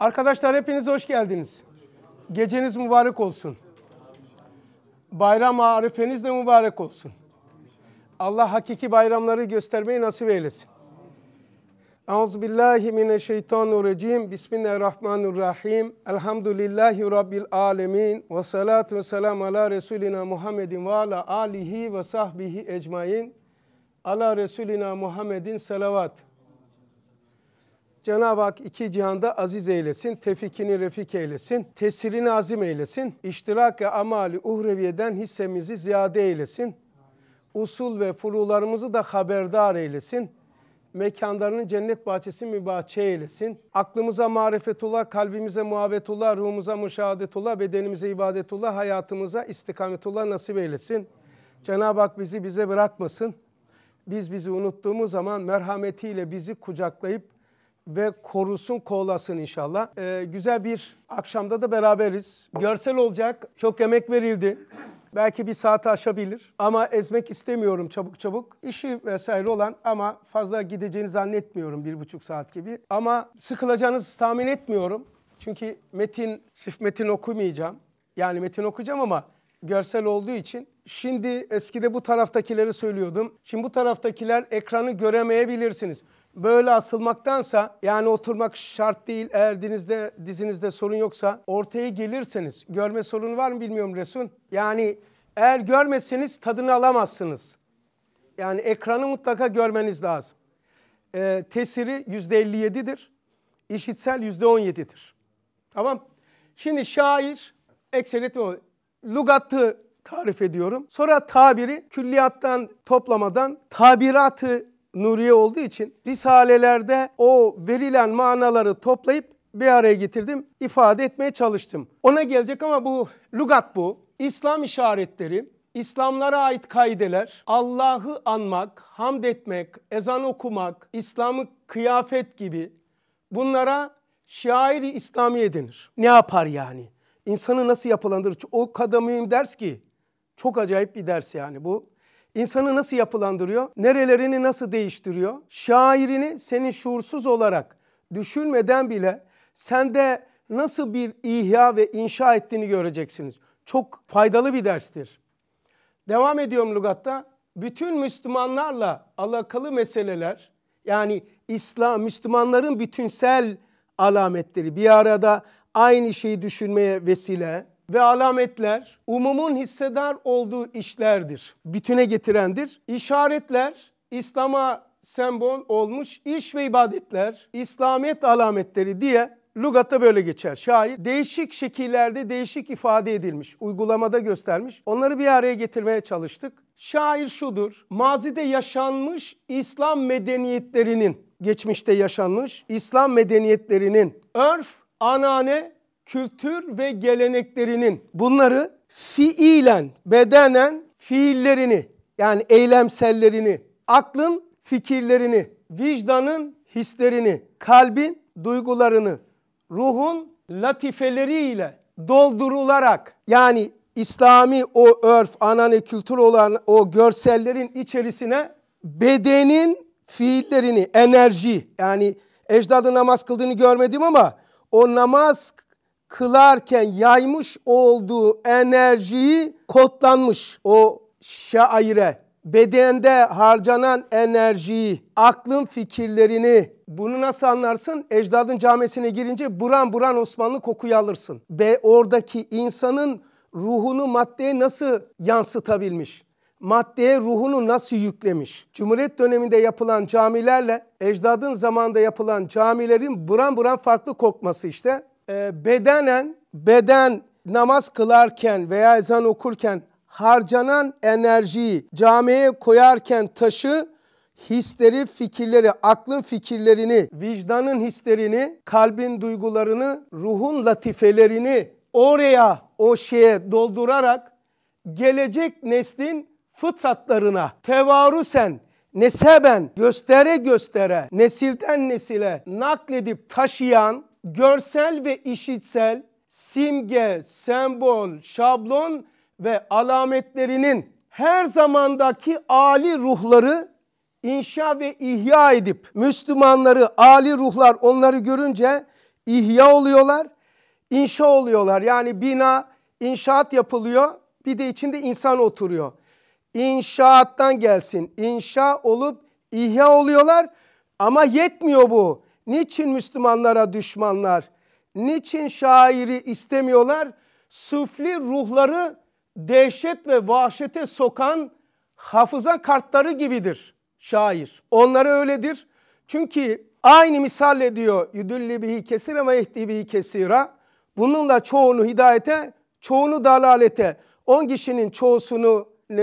Arkadaşlar hepiniz hoş geldiniz. Geceniz mübarek olsun. Bayram arifeniz de mübarek olsun. Allah hakiki bayramları göstermeyi nasip eylesin. Euzu billahi mineşşeytanirracim. Bismillahirrahmanirrahim. Elhamdülillahi rabbil alamin ve salatu vesselam ala resulina Muhammedin ve ala alihi ve sahbihi ecmaîn. Ala resulina Muhammedin salavat. Cenab-ı Hak iki cihanda aziz eylesin, tefikini refik eylesin, tesirini azim eylesin, iştirak ve amali uhreviyeden hissemizi ziyade eylesin, usul ve furularımızı da haberdar eylesin, mekanlarının cennet bahçesi mübahçe eylesin. Aklımıza marifetullah, kalbimize muhabbetullah, ruhumuza müşahadetullah, bedenimize ibadetullah, hayatımıza istikametullah nasip eylesin. Cenab-ı Hak bizi bize bırakmasın. Biz bizi unuttuğumuz zaman merhametiyle bizi kucaklayıp ve korusun kolasın inşallah. Ee, güzel bir akşamda da beraberiz. Görsel olacak. Çok emek verildi. Belki bir saati aşabilir ama ezmek istemiyorum çabuk çabuk. İşi vesaire olan ama fazla gideceğini zannetmiyorum bir buçuk saat gibi. Ama sıkılacağınızı tahmin etmiyorum. Çünkü metin, sif metin okumayacağım. Yani metin okuyacağım ama görsel olduğu için. Şimdi eskide bu taraftakileri söylüyordum. Şimdi bu taraftakiler ekranı göremeyebilirsiniz böyle asılmaktansa yani oturmak şart değil eğer dizinizde, dizinizde sorun yoksa ortaya gelirseniz görme sorunu var mı bilmiyorum Resul. Yani eğer görmezseniz tadını alamazsınız. Yani ekranı mutlaka görmeniz lazım. Ee, tesiri %57'dir. İşitsel %17'dir. Tamam. Şimdi şair ekseriyet o Lugatı tarif ediyorum. Sonra tabiri külliyattan toplamadan tabiratı Nuriye olduğu için risalelerde o verilen manaları toplayıp bir araya getirdim, ifade etmeye çalıştım. Ona gelecek ama bu lugat bu. İslam işaretleri, İslamlara ait kaideler, Allah'ı anmak, hamd etmek, ezan okumak, İslam'ı kıyafet gibi bunlara şairi İslamiye denir. Ne yapar yani? İnsanı nasıl yapılandırır? O kadar ders ki. Çok acayip bir ders yani bu. İnsanı nasıl yapılandırıyor? Nerelerini nasıl değiştiriyor? Şairini senin şuursuz olarak düşünmeden bile sende nasıl bir ihya ve inşa ettiğini göreceksiniz. Çok faydalı bir derstir. Devam ediyorum lugatta. Bütün Müslümanlarla alakalı meseleler yani İslam Müslümanların bütünsel alametleri bir arada aynı şeyi düşünmeye vesile ve alametler umumun hissedar olduğu işlerdir. Bütüne getirendir. İşaretler İslam'a sembol olmuş iş ve ibadetler, İslamiyet alametleri diye Lugatta böyle geçer. Şair değişik şekillerde değişik ifade edilmiş, uygulamada göstermiş. Onları bir araya getirmeye çalıştık. Şair şudur. Mazide yaşanmış İslam medeniyetlerinin, geçmişte yaşanmış İslam medeniyetlerinin örf, anane kültür ve geleneklerinin bunları fiilen, bedenen fiillerini yani eylemsellerini, aklın fikirlerini, vicdanın hislerini, kalbin duygularını, ruhun latifeleriyle doldurularak yani İslami o örf, anane kültür olan o görsellerin içerisine bedenin fiillerini, enerji yani ecdadı namaz kıldığını görmedim ama o namaz kılarken yaymış olduğu enerjiyi kodlanmış o şaire. Bedende harcanan enerjiyi, aklın fikirlerini bunu nasıl anlarsın? Ecdadın camisine girince buran buran Osmanlı kokuyu alırsın. Ve oradaki insanın ruhunu maddeye nasıl yansıtabilmiş? maddeye ruhunu nasıl yüklemiş? Cumhuriyet döneminde yapılan camilerle ecdadın zamanında yapılan camilerin buran buran farklı kokması işte. Ee, bedenen, beden namaz kılarken veya ezan okurken harcanan enerjiyi camiye koyarken taşı hisleri, fikirleri, aklın fikirlerini, vicdanın hislerini, kalbin duygularını, ruhun latifelerini oraya, o şeye doldurarak gelecek neslin fıtratlarına tevarüsen, neseben, göstere göstere, nesilden nesile nakledip taşıyan görsel ve işitsel simge, sembol, şablon ve alametlerinin her zamandaki âli ruhları inşa ve ihya edip Müslümanları, âli ruhlar onları görünce ihya oluyorlar, inşa oluyorlar. Yani bina, inşaat yapılıyor bir de içinde insan oturuyor. İnşaattan gelsin, inşa olup ihya oluyorlar ama yetmiyor bu. Niçin Müslümanlara düşmanlar? Niçin şairi istemiyorlar? Sufli ruhları dehşet ve vahşete sokan hafıza kartları gibidir şair. Onlara öyledir. Çünkü aynı misalle diyor yüdülli bihi kesire ve ehdi bihi kesira. Bununla çoğunu hidayete, çoğunu dalalete. On kişinin çoğusunu e,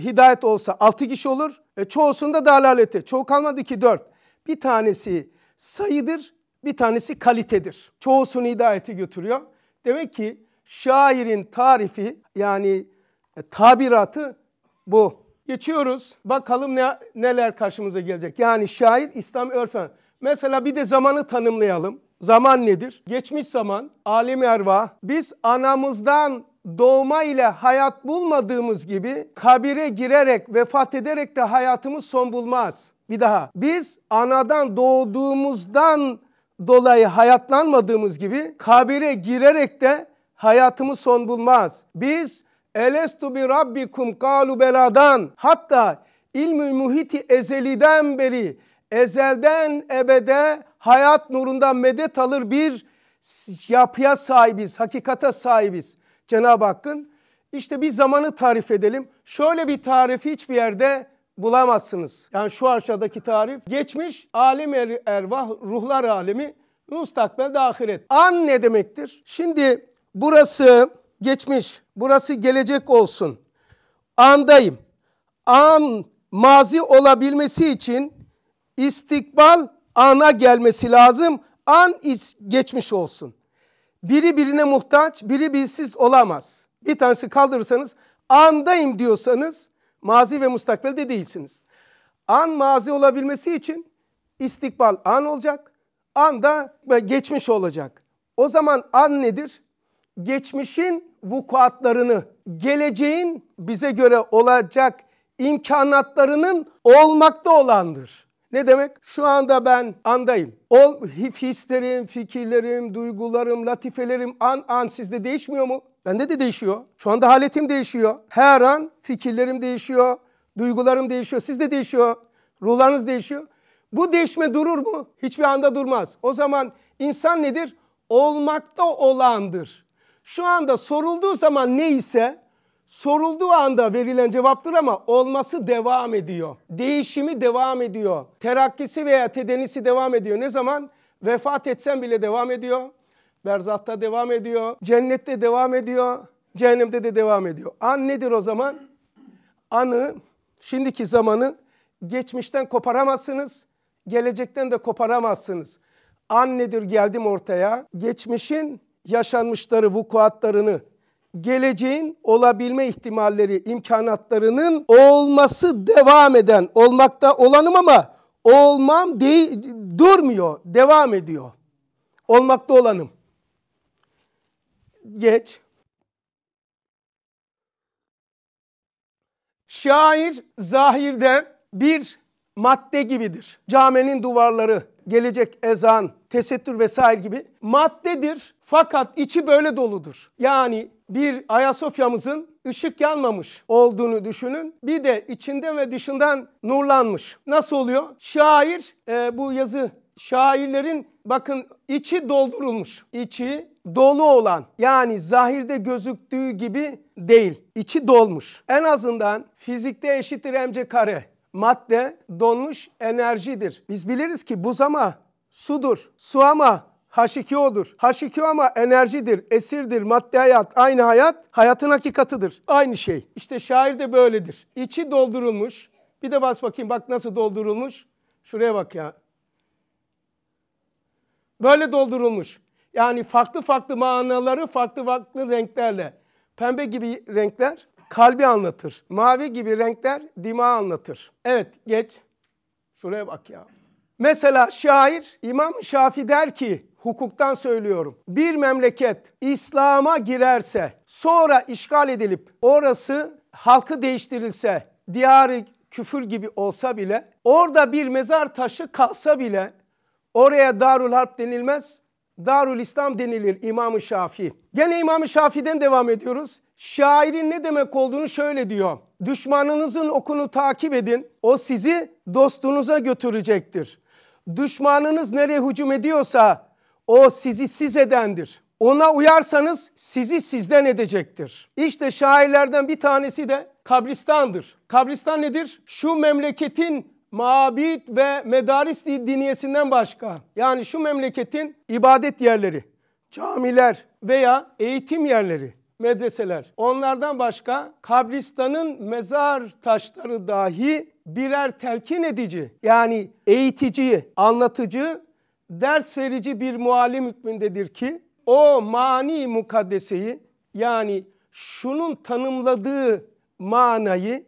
hidayet olsa altı kişi olur. E, çoğusunda dalalete. Çoğu kalmadı ki dört. Bir tanesi sayıdır, bir tanesi kalitedir. Çoğusunu hidayete götürüyor. Demek ki şairin tarifi yani e, tabiratı bu. Geçiyoruz. Bakalım ne, neler karşımıza gelecek. Yani şair İslam örfen. Mesela bir de zamanı tanımlayalım. Zaman nedir? Geçmiş zaman, alim erva. Biz anamızdan doğma ile hayat bulmadığımız gibi kabire girerek, vefat ederek de hayatımız son bulmaz. Bir daha biz anadan doğduğumuzdan dolayı hayatlanmadığımız gibi kabire girerek de hayatımız son bulmaz. Biz elestu bi rabbikum kalu beladan hatta ilmi muhiti ezeliden beri ezelden ebede hayat nurundan medet alır bir yapıya sahibiz, hakikate sahibiz Cenab-ı Hakk'ın. İşte bir zamanı tarif edelim. Şöyle bir tarifi hiçbir yerde bulamazsınız. Yani şu aşağıdaki tarif geçmiş alim er, ervah ruhlar alimi mustakbel de An ne demektir? Şimdi burası geçmiş, burası gelecek olsun. Andayım. An mazi olabilmesi için istikbal ana gelmesi lazım. An geçmiş olsun. Biri birine muhtaç, biri bilsiz olamaz. Bir tanesi kaldırırsanız andayım diyorsanız Mazi ve mustakbel de değilsiniz. An mazi olabilmesi için istikbal an olacak. An da geçmiş olacak. O zaman an nedir? Geçmişin vukuatlarını, geleceğin bize göre olacak imkanatlarının olmakta olandır. Ne demek? Şu anda ben andayım. O hislerim, fikirlerim, duygularım, latifelerim an an sizde değişmiyor mu? Bende de değişiyor. Şu anda haletim değişiyor. Her an fikirlerim değişiyor. Duygularım değişiyor. Siz de değişiyor. Ruhlarınız değişiyor. Bu değişme durur mu? Hiçbir anda durmaz. O zaman insan nedir? Olmakta olandır. Şu anda sorulduğu zaman ne ise sorulduğu anda verilen cevaptır ama olması devam ediyor. Değişimi devam ediyor. Terakkisi veya tedenisi devam ediyor. Ne zaman? Vefat etsen bile devam ediyor. Berzahta devam ediyor. Cennette devam ediyor. Cehennemde de devam ediyor. An nedir o zaman? Anı, şimdiki zamanı geçmişten koparamazsınız. Gelecekten de koparamazsınız. An nedir geldim ortaya? Geçmişin yaşanmışları, vukuatlarını, geleceğin olabilme ihtimalleri, imkanatlarının olması devam eden, olmakta olanım ama olmam değil, durmuyor, devam ediyor. Olmakta olanım geç. Şair zahirden bir madde gibidir. Camenin duvarları, gelecek ezan, tesettür vesaire gibi maddedir. Fakat içi böyle doludur. Yani bir Ayasofya'mızın ışık yanmamış olduğunu düşünün. Bir de içinde ve dışından nurlanmış. Nasıl oluyor? Şair e, bu yazı şairlerin bakın içi doldurulmuş. İçi dolu olan yani zahirde gözüktüğü gibi değil. İçi dolmuş. En azından fizikte eşittir mc kare. Madde donmuş enerjidir. Biz biliriz ki buz ama sudur. Su ama H2O'dur. H2O ama enerjidir, esirdir, madde hayat, aynı hayat, hayatın hakikatıdır. Aynı şey. İşte şair de böyledir. İçi doldurulmuş. Bir de bas bakayım bak nasıl doldurulmuş. Şuraya bak ya. Böyle doldurulmuş. Yani farklı farklı manaları farklı farklı renklerle. Pembe gibi renkler kalbi anlatır. Mavi gibi renkler dima anlatır. Evet geç. Şuraya bak ya. Mesela şair İmam Şafi der ki hukuktan söylüyorum. Bir memleket İslam'a girerse sonra işgal edilip orası halkı değiştirilse diyarı küfür gibi olsa bile orada bir mezar taşı kalsa bile oraya Darul Harp denilmez Darül İslam denilir İmam-ı Şafii. Gene İmam-ı Şafii'den devam ediyoruz. Şairin ne demek olduğunu şöyle diyor. Düşmanınızın okunu takip edin. O sizi dostunuza götürecektir. Düşmanınız nereye hücum ediyorsa o sizi siz edendir. Ona uyarsanız sizi sizden edecektir. İşte şairlerden bir tanesi de kabristandır. Kabristan nedir? Şu memleketin mabit ve medaris diniyesinden başka yani şu memleketin ibadet yerleri, camiler veya eğitim yerleri, medreseler onlardan başka kabristanın mezar taşları dahi birer telkin edici yani eğitici, anlatıcı, ders verici bir muallim hükmündedir ki o mani mukaddeseyi yani şunun tanımladığı manayı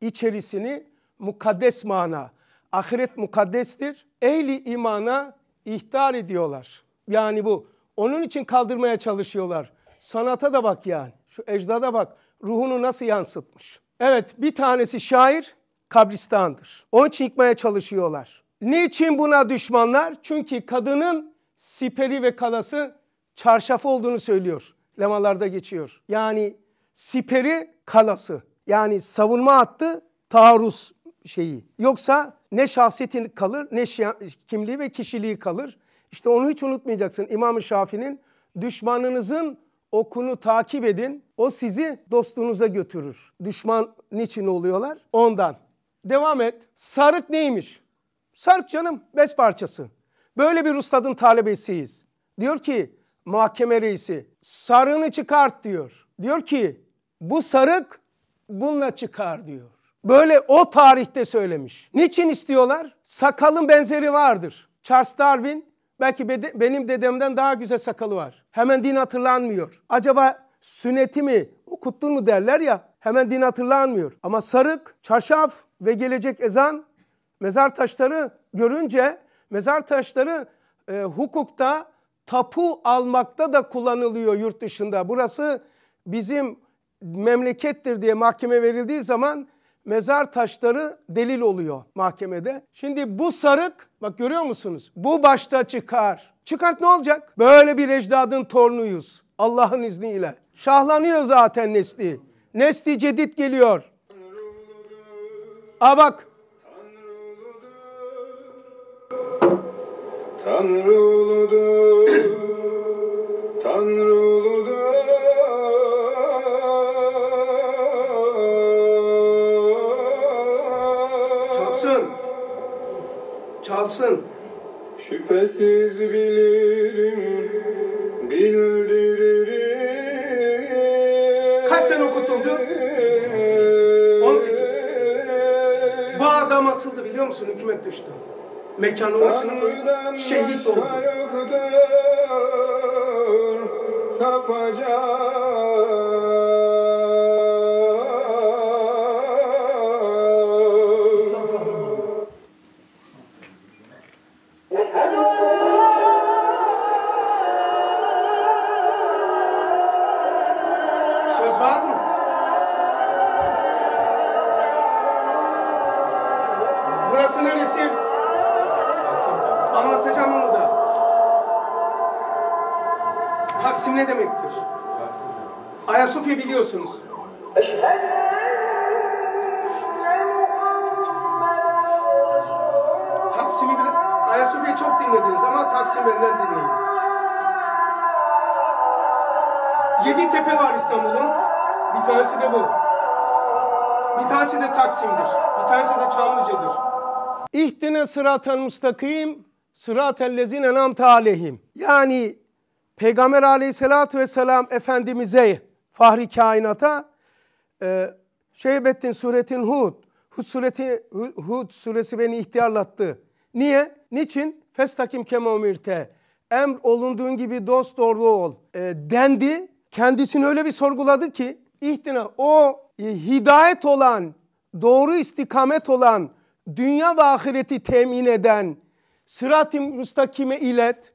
içerisini mukaddes mana. Ahiret mukaddestir. Ehli imana ihtar ediyorlar. Yani bu. Onun için kaldırmaya çalışıyorlar. Sanata da bak yani. Şu ecdada bak. Ruhunu nasıl yansıtmış. Evet bir tanesi şair kabristandır. Onun için yıkmaya çalışıyorlar. Niçin buna düşmanlar? Çünkü kadının siperi ve kalası çarşaf olduğunu söylüyor. Lemalarda geçiyor. Yani siperi kalası. Yani savunma hattı taarruz şeyi. Yoksa ne şahsiyetin kalır ne kimliği ve kişiliği kalır. İşte onu hiç unutmayacaksın. İmam-ı Şafii'nin düşmanınızın okunu takip edin. O sizi dostunuza götürür. Düşman niçin oluyorlar? Ondan. Devam et. Sarık neymiş? Sarık canım bez parçası. Böyle bir ustadın talebesiyiz. Diyor ki mahkeme reisi sarığını çıkart diyor. Diyor ki bu sarık bununla çıkar diyor. Böyle o tarihte söylemiş. Niçin istiyorlar? Sakalın benzeri vardır. Charles Darwin belki bede, benim dedemden daha güzel sakalı var. Hemen din hatırlanmıyor. Acaba sünneti mi, okuttun mu derler ya hemen din hatırlanmıyor. Ama sarık, çarşaf ve gelecek ezan mezar taşları görünce mezar taşları e, hukukta tapu almakta da kullanılıyor yurt dışında. Burası bizim memlekettir diye mahkeme verildiği zaman mezar taşları delil oluyor mahkemede. Şimdi bu sarık bak görüyor musunuz? Bu başta çıkar. Çıkart ne olacak? Böyle bir ecdadın torunuyuz Allah'ın izniyle. Şahlanıyor zaten nesli. Nesli cedid geliyor. A bak. Tanrılıdır. Tanrılıdır. kalsın. Şüphesiz bilirim, bildiririm. Kaç sene okutuldu? 18. Bu adam asıldı biliyor musun? Hükümet düştü. Mekanı o için şehit oldu. Sapacağım sıratel müstakim sıratel lezin namte talehim. Yani Peygamber aleyhissalatü vesselam Efendimiz'e fahri kainata e, Şeybettin suretin Hud. Hud, sureti, Hud suresi beni ihtiyarlattı. Niye? Niçin? Festakim kema umirte. Em olunduğun gibi dost doğru ol. E, dendi. Kendisini öyle bir sorguladı ki ihtina o e, hidayet olan, doğru istikamet olan dünya ve ahireti temin eden sırat-ı müstakime ilet.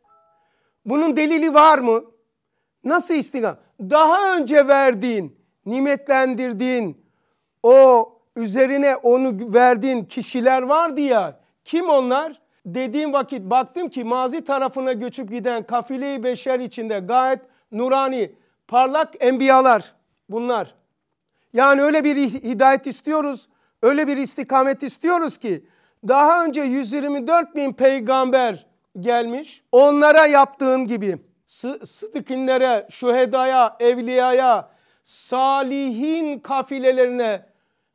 Bunun delili var mı? Nasıl istikam? Daha önce verdiğin, nimetlendirdiğin o üzerine onu verdiğin kişiler vardı ya. Kim onlar? Dediğim vakit baktım ki mazi tarafına göçüp giden kafile-i beşer içinde gayet nurani, parlak enbiyalar bunlar. Yani öyle bir hidayet istiyoruz. Öyle bir istikamet istiyoruz ki daha önce 124 bin peygamber gelmiş. Onlara yaptığın gibi sıdıkinlere, şuhedaya, evliyaya, salihin kafilelerine,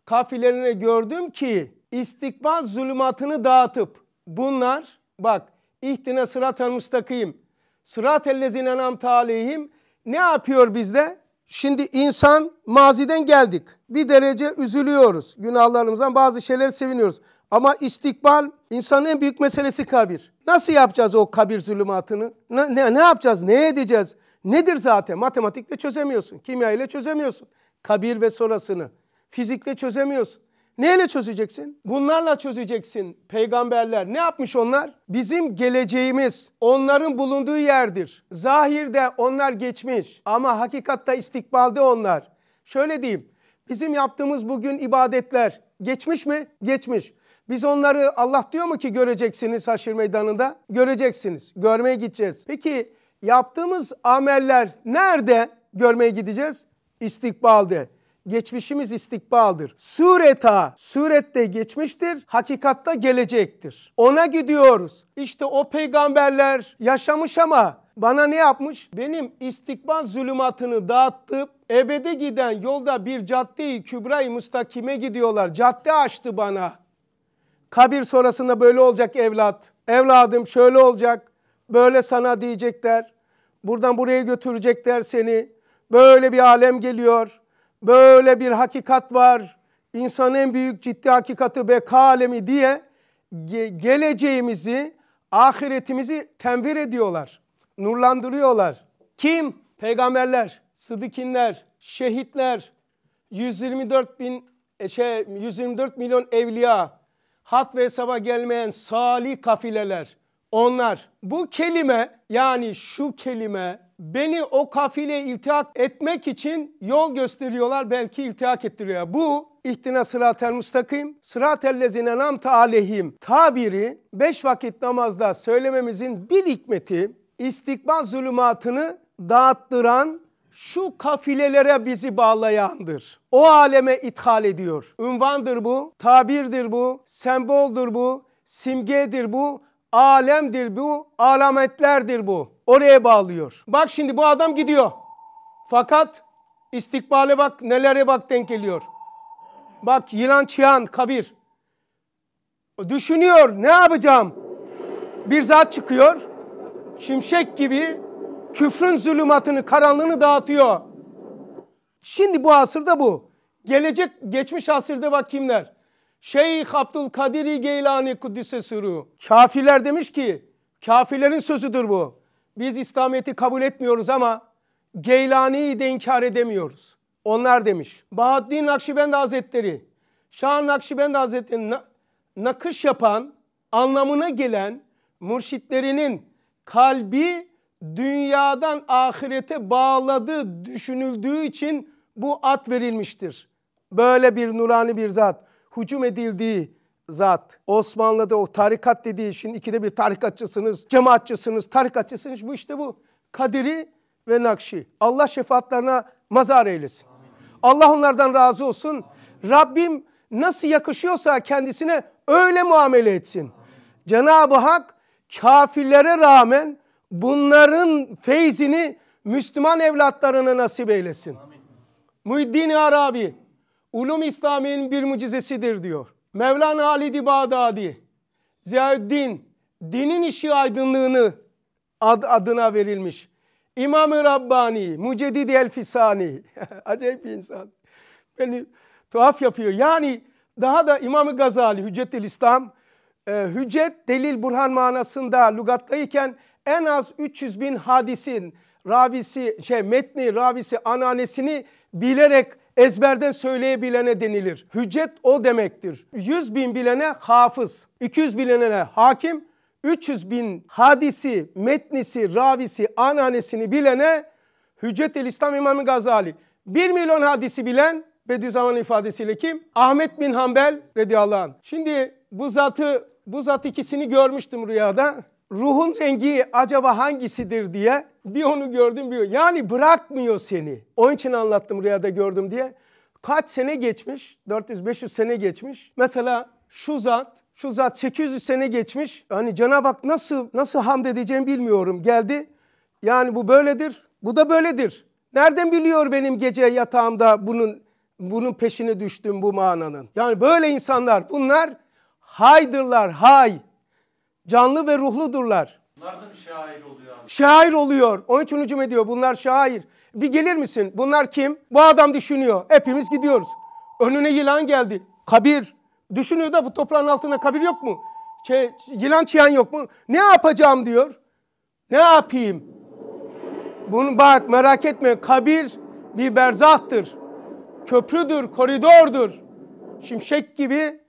kafilerine gördüm ki istikbal zulümatını dağıtıp bunlar bak ihtine sıratel müstakim sıratel lezine nam ne yapıyor bizde? Şimdi insan maziden geldik. Bir derece üzülüyoruz günahlarımızdan bazı şeyler seviniyoruz. Ama istikbal insanın en büyük meselesi kabir. Nasıl yapacağız o kabir zulümatını? Ne, ne, ne yapacağız? Ne edeceğiz? Nedir zaten? Matematikle çözemiyorsun. Kimya ile çözemiyorsun. Kabir ve sonrasını. Fizikle çözemiyorsun. Neyle çözeceksin? Bunlarla çözeceksin. Peygamberler ne yapmış onlar? Bizim geleceğimiz onların bulunduğu yerdir. Zahirde onlar geçmiş ama hakikatta istikbalde onlar. Şöyle diyeyim. Bizim yaptığımız bugün ibadetler geçmiş mi? Geçmiş. Biz onları Allah diyor mu ki göreceksiniz haşir meydanında? Göreceksiniz. Görmeye gideceğiz. Peki yaptığımız ameller nerede görmeye gideceğiz? İstikbalde geçmişimiz istikbaldır. Sureta, surette geçmiştir, hakikatta gelecektir. Ona gidiyoruz. İşte o peygamberler yaşamış ama bana ne yapmış? Benim istikbal zulümatını dağıttıp, ebede giden yolda bir caddeyi Kübra-i Mustakim'e gidiyorlar. Cadde açtı bana. Kabir sonrasında böyle olacak evlat. Evladım şöyle olacak. Böyle sana diyecekler. Buradan buraya götürecekler seni. Böyle bir alem geliyor böyle bir hakikat var. İnsanın en büyük ciddi hakikati ve kalemi diye geleceğimizi, ahiretimizi tenvir ediyorlar. Nurlandırıyorlar. Kim? Peygamberler, sıdıkinler, şehitler, 124 bin e, şey 124 milyon evliya, hak ve hesaba gelmeyen salih kafileler. Onlar bu kelime yani şu kelime Beni o kafile iltihak etmek için yol gösteriyorlar belki iltihak ettiriyor. Bu ihtina sıratel müstakim, sıratel lezine namta aleyhim tabiri beş vakit namazda söylememizin bir hikmeti istikbal zulümatını dağıttıran şu kafilelere bizi bağlayandır. O aleme ithal ediyor. Ünvandır bu, tabirdir bu, semboldür bu, simgedir bu, alemdir bu, alametlerdir bu. Oraya bağlıyor. Bak şimdi bu adam gidiyor. Fakat istikbale bak nelere bak denk geliyor. Bak yılan çıyan kabir. Düşünüyor ne yapacağım? Bir zat çıkıyor. Şimşek gibi küfrün zulümatını, karanlığını dağıtıyor. Şimdi bu asırda bu. Gelecek, geçmiş asırda bak kimler? Şeyh Abdülkadir Geylani Kudüs'e Suru. Kafirler demiş ki, kafirlerin sözüdür bu biz İslamiyet'i kabul etmiyoruz ama Geylani'yi de inkar edemiyoruz. Onlar demiş. Bahaddin Nakşibendi Hazretleri, Şah Nakşibendi Hazretleri nakış yapan, anlamına gelen mürşitlerinin kalbi dünyadan ahirete bağladığı düşünüldüğü için bu at verilmiştir. Böyle bir nurani bir zat hücum edildiği, zat. Osmanlı'da o tarikat dediği için ikide bir tarikatçısınız, cemaatçısınız, tarikatçısınız. Bu işte bu. Kadiri ve Nakşi. Allah şefaatlerine mazar eylesin. Allah onlardan razı olsun. Rabbim nasıl yakışıyorsa kendisine öyle muamele etsin. Cenab-ı Hak kafirlere rağmen bunların feyzini Müslüman evlatlarına nasip eylesin. Amin. Muhiddin Arabi, ulum İslami'nin bir mucizesidir diyor. Mevlana Halid-i Bağdadi, Ziyaüddin, dinin işi aydınlığını ad, adına verilmiş. İmam-ı Rabbani, Mucedid Elfisani. Acayip bir insan. Beni tuhaf yapıyor. Yani daha da İmam-ı Gazali, Hüccetül İslam, e, hüccet, delil, burhan manasında lugattayken en az 300 bin hadisin ravisi, şey, metni, ravisi, ananesini bilerek ezberden söyleyebilene denilir. Hüccet o demektir. 100 bin bilene hafız, 200 bilene hakim, 300 bin hadisi, metnisi, ravisi, ananesini bilene el İslam İmam Gazali. 1 milyon hadisi bilen Bediüzzaman ifadesiyle kim? Ahmet bin Hanbel radıyallahu anh. Şimdi bu zatı bu zat ikisini görmüştüm rüyada ruhun rengi acaba hangisidir diye bir onu gördüm bir yani bırakmıyor seni. Onun için anlattım rüyada gördüm diye. Kaç sene geçmiş? 400-500 sene geçmiş. Mesela şu zat şu zat 800 sene geçmiş. Hani Cenab-ı Hak nasıl nasıl hamd edeceğimi bilmiyorum. Geldi. Yani bu böyledir. Bu da böyledir. Nereden biliyor benim gece yatağımda bunun bunun peşine düştüm bu mananın. Yani böyle insanlar bunlar haydırlar hay. Canlı ve ruhludurlar. Bunlar da mı şair oluyor abi? Şair oluyor. Onun için hücum ediyor. Bunlar şair. Bir gelir misin? Bunlar kim? Bu adam düşünüyor. Hepimiz gidiyoruz. Önüne yılan geldi. Kabir. Düşünüyor da bu toprağın altında kabir yok mu? Şey, yılan çiyan yok mu? Ne yapacağım diyor. Ne yapayım? Bunu bak merak etme. Kabir bir berzahtır. Köprüdür, koridordur. Şimşek gibi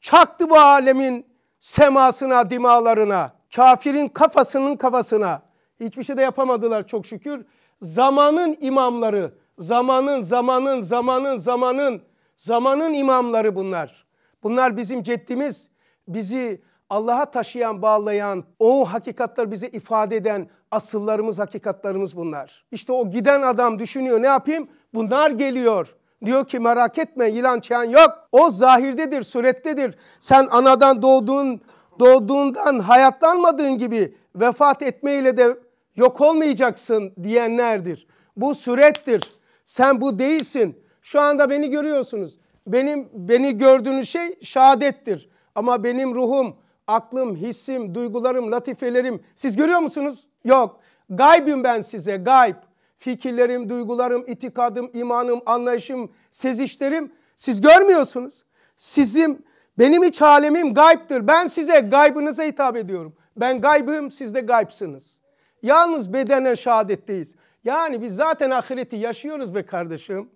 çaktı bu alemin semasına, dimalarına, kafirin kafasının kafasına hiçbir şey de yapamadılar çok şükür. Zamanın imamları, zamanın, zamanın, zamanın, zamanın, zamanın imamları bunlar. Bunlar bizim ceddimiz, bizi Allah'a taşıyan, bağlayan, o hakikatler bizi ifade eden asıllarımız, hakikatlarımız bunlar. İşte o giden adam düşünüyor ne yapayım? Bunlar geliyor. Diyor ki merak etme yılan çiğen yok. O zahirdedir, surettedir. Sen anadan doğduğun, doğduğundan hayatlanmadığın gibi vefat etmeyle de yok olmayacaksın diyenlerdir. Bu surettir. Sen bu değilsin. Şu anda beni görüyorsunuz. Benim beni gördüğünüz şey şehadettir. Ama benim ruhum, aklım, hissim, duygularım, latifelerim siz görüyor musunuz? Yok. Gaybim ben size, gayb fikirlerim, duygularım, itikadım, imanım, anlayışım, sezişlerim siz görmüyorsunuz. Sizin benim iç alemim gayiptir. Ben size gaybınıza hitap ediyorum. Ben gaybım, siz de gaypsınız. Yalnız bedenen şehadetteyiz. Yani biz zaten ahireti yaşıyoruz be kardeşim.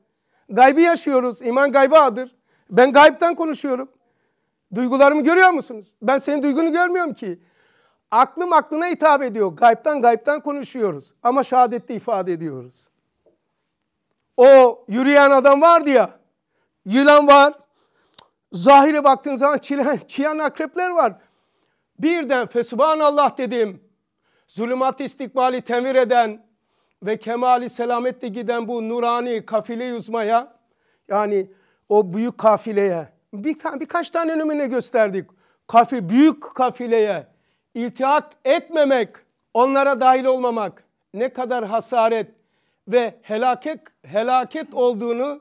Gaybı yaşıyoruz. İman adır. Ben gaybden konuşuyorum. Duygularımı görüyor musunuz? Ben senin duygunu görmüyorum ki. Aklım aklına hitap ediyor. Gaybtan gaybtan konuşuyoruz. Ama şehadette ifade ediyoruz. O yürüyen adam vardı ya. Yılan var. Zahire baktığın zaman çilen, çiyan akrepler var. Birden Allah dedim. Zulümat istikbali temir eden ve kemali selametle giden bu nurani kafile yüzmaya yani o büyük kafileye bir, birkaç tane önümüne gösterdik. Kafi, büyük kafileye iltihak etmemek, onlara dahil olmamak ne kadar hasaret ve helaket, helaket olduğunu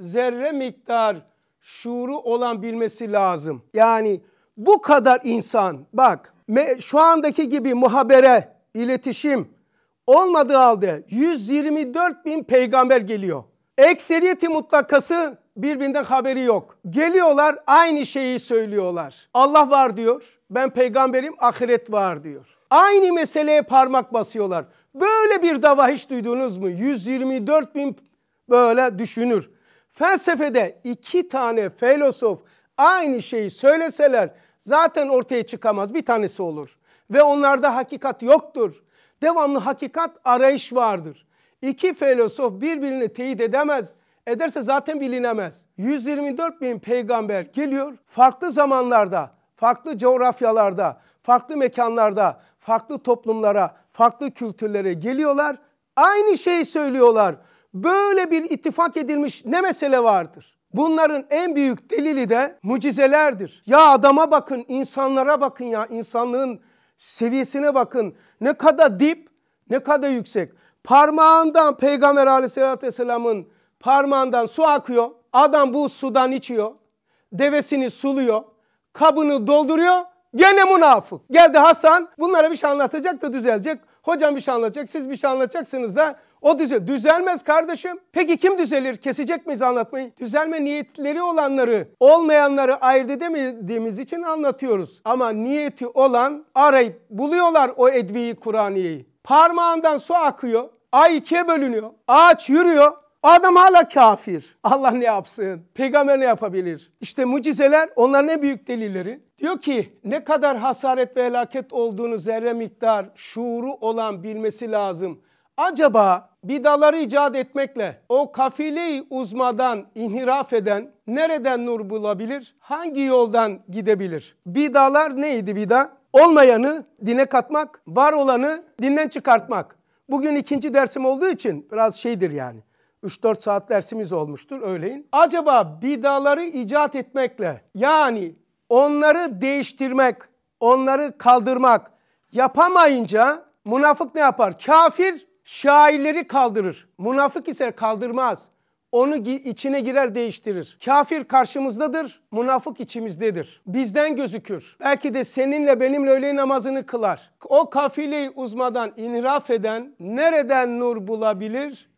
zerre miktar şuuru olan bilmesi lazım. Yani bu kadar insan bak şu andaki gibi muhabere, iletişim olmadığı halde 124 bin peygamber geliyor. Ekseriyeti mutlakası birbirinden haberi yok. Geliyorlar aynı şeyi söylüyorlar. Allah var diyor. Ben peygamberim ahiret var diyor. Aynı meseleye parmak basıyorlar. Böyle bir dava hiç duydunuz mu? 124 bin böyle düşünür. Felsefede iki tane filozof aynı şeyi söyleseler zaten ortaya çıkamaz bir tanesi olur. Ve onlarda hakikat yoktur. Devamlı hakikat arayış vardır. İki filozof birbirini teyit edemez ederse zaten bilinemez. 124 bin peygamber geliyor farklı zamanlarda, farklı coğrafyalarda, farklı mekanlarda, farklı toplumlara, farklı kültürlere geliyorlar. Aynı şeyi söylüyorlar. Böyle bir ittifak edilmiş ne mesele vardır? Bunların en büyük delili de mucizelerdir. Ya adama bakın, insanlara bakın ya, insanlığın seviyesine bakın. Ne kadar dip, ne kadar yüksek. Parmağından Peygamber aleyhissalatü vesselamın Parmağından su akıyor. Adam bu sudan içiyor. Devesini suluyor. Kabını dolduruyor. Gene münafık. Geldi Hasan bunlara bir şey anlatacak da düzelecek. Hocam bir şey anlatacak siz bir şey anlatacaksınız da o düzel düzelmez kardeşim. Peki kim düzelir? Kesecek miyiz anlatmayı? Düzelme niyetleri olanları, olmayanları ayırt edemediğimiz için anlatıyoruz. Ama niyeti olan arayıp buluyorlar o edviyi Kur'aniyeyi. Parmağından su akıyor. Ay ikiye bölünüyor. Ağaç yürüyor. Adam hala kafir. Allah ne yapsın? Peygamber ne yapabilir? İşte mucizeler onların ne büyük delilleri. Diyor ki ne kadar hasaret ve helaket olduğunu zerre miktar şuuru olan bilmesi lazım. Acaba bidaları icat etmekle o kafileyi uzmadan inhiraf eden nereden nur bulabilir? Hangi yoldan gidebilir? Bidalar neydi bida? Olmayanı dine katmak, var olanı dinden çıkartmak. Bugün ikinci dersim olduğu için biraz şeydir yani. 3-4 saat dersimiz olmuştur öğleyin. Acaba bidaları icat etmekle yani onları değiştirmek, onları kaldırmak yapamayınca münafık ne yapar? Kafir şairleri kaldırır. Münafık ise kaldırmaz. Onu içine girer değiştirir. Kafir karşımızdadır, münafık içimizdedir. Bizden gözükür. Belki de seninle benimle öğle namazını kılar. O kafileyi uzmadan inhiraf eden nereden nur bulabilir?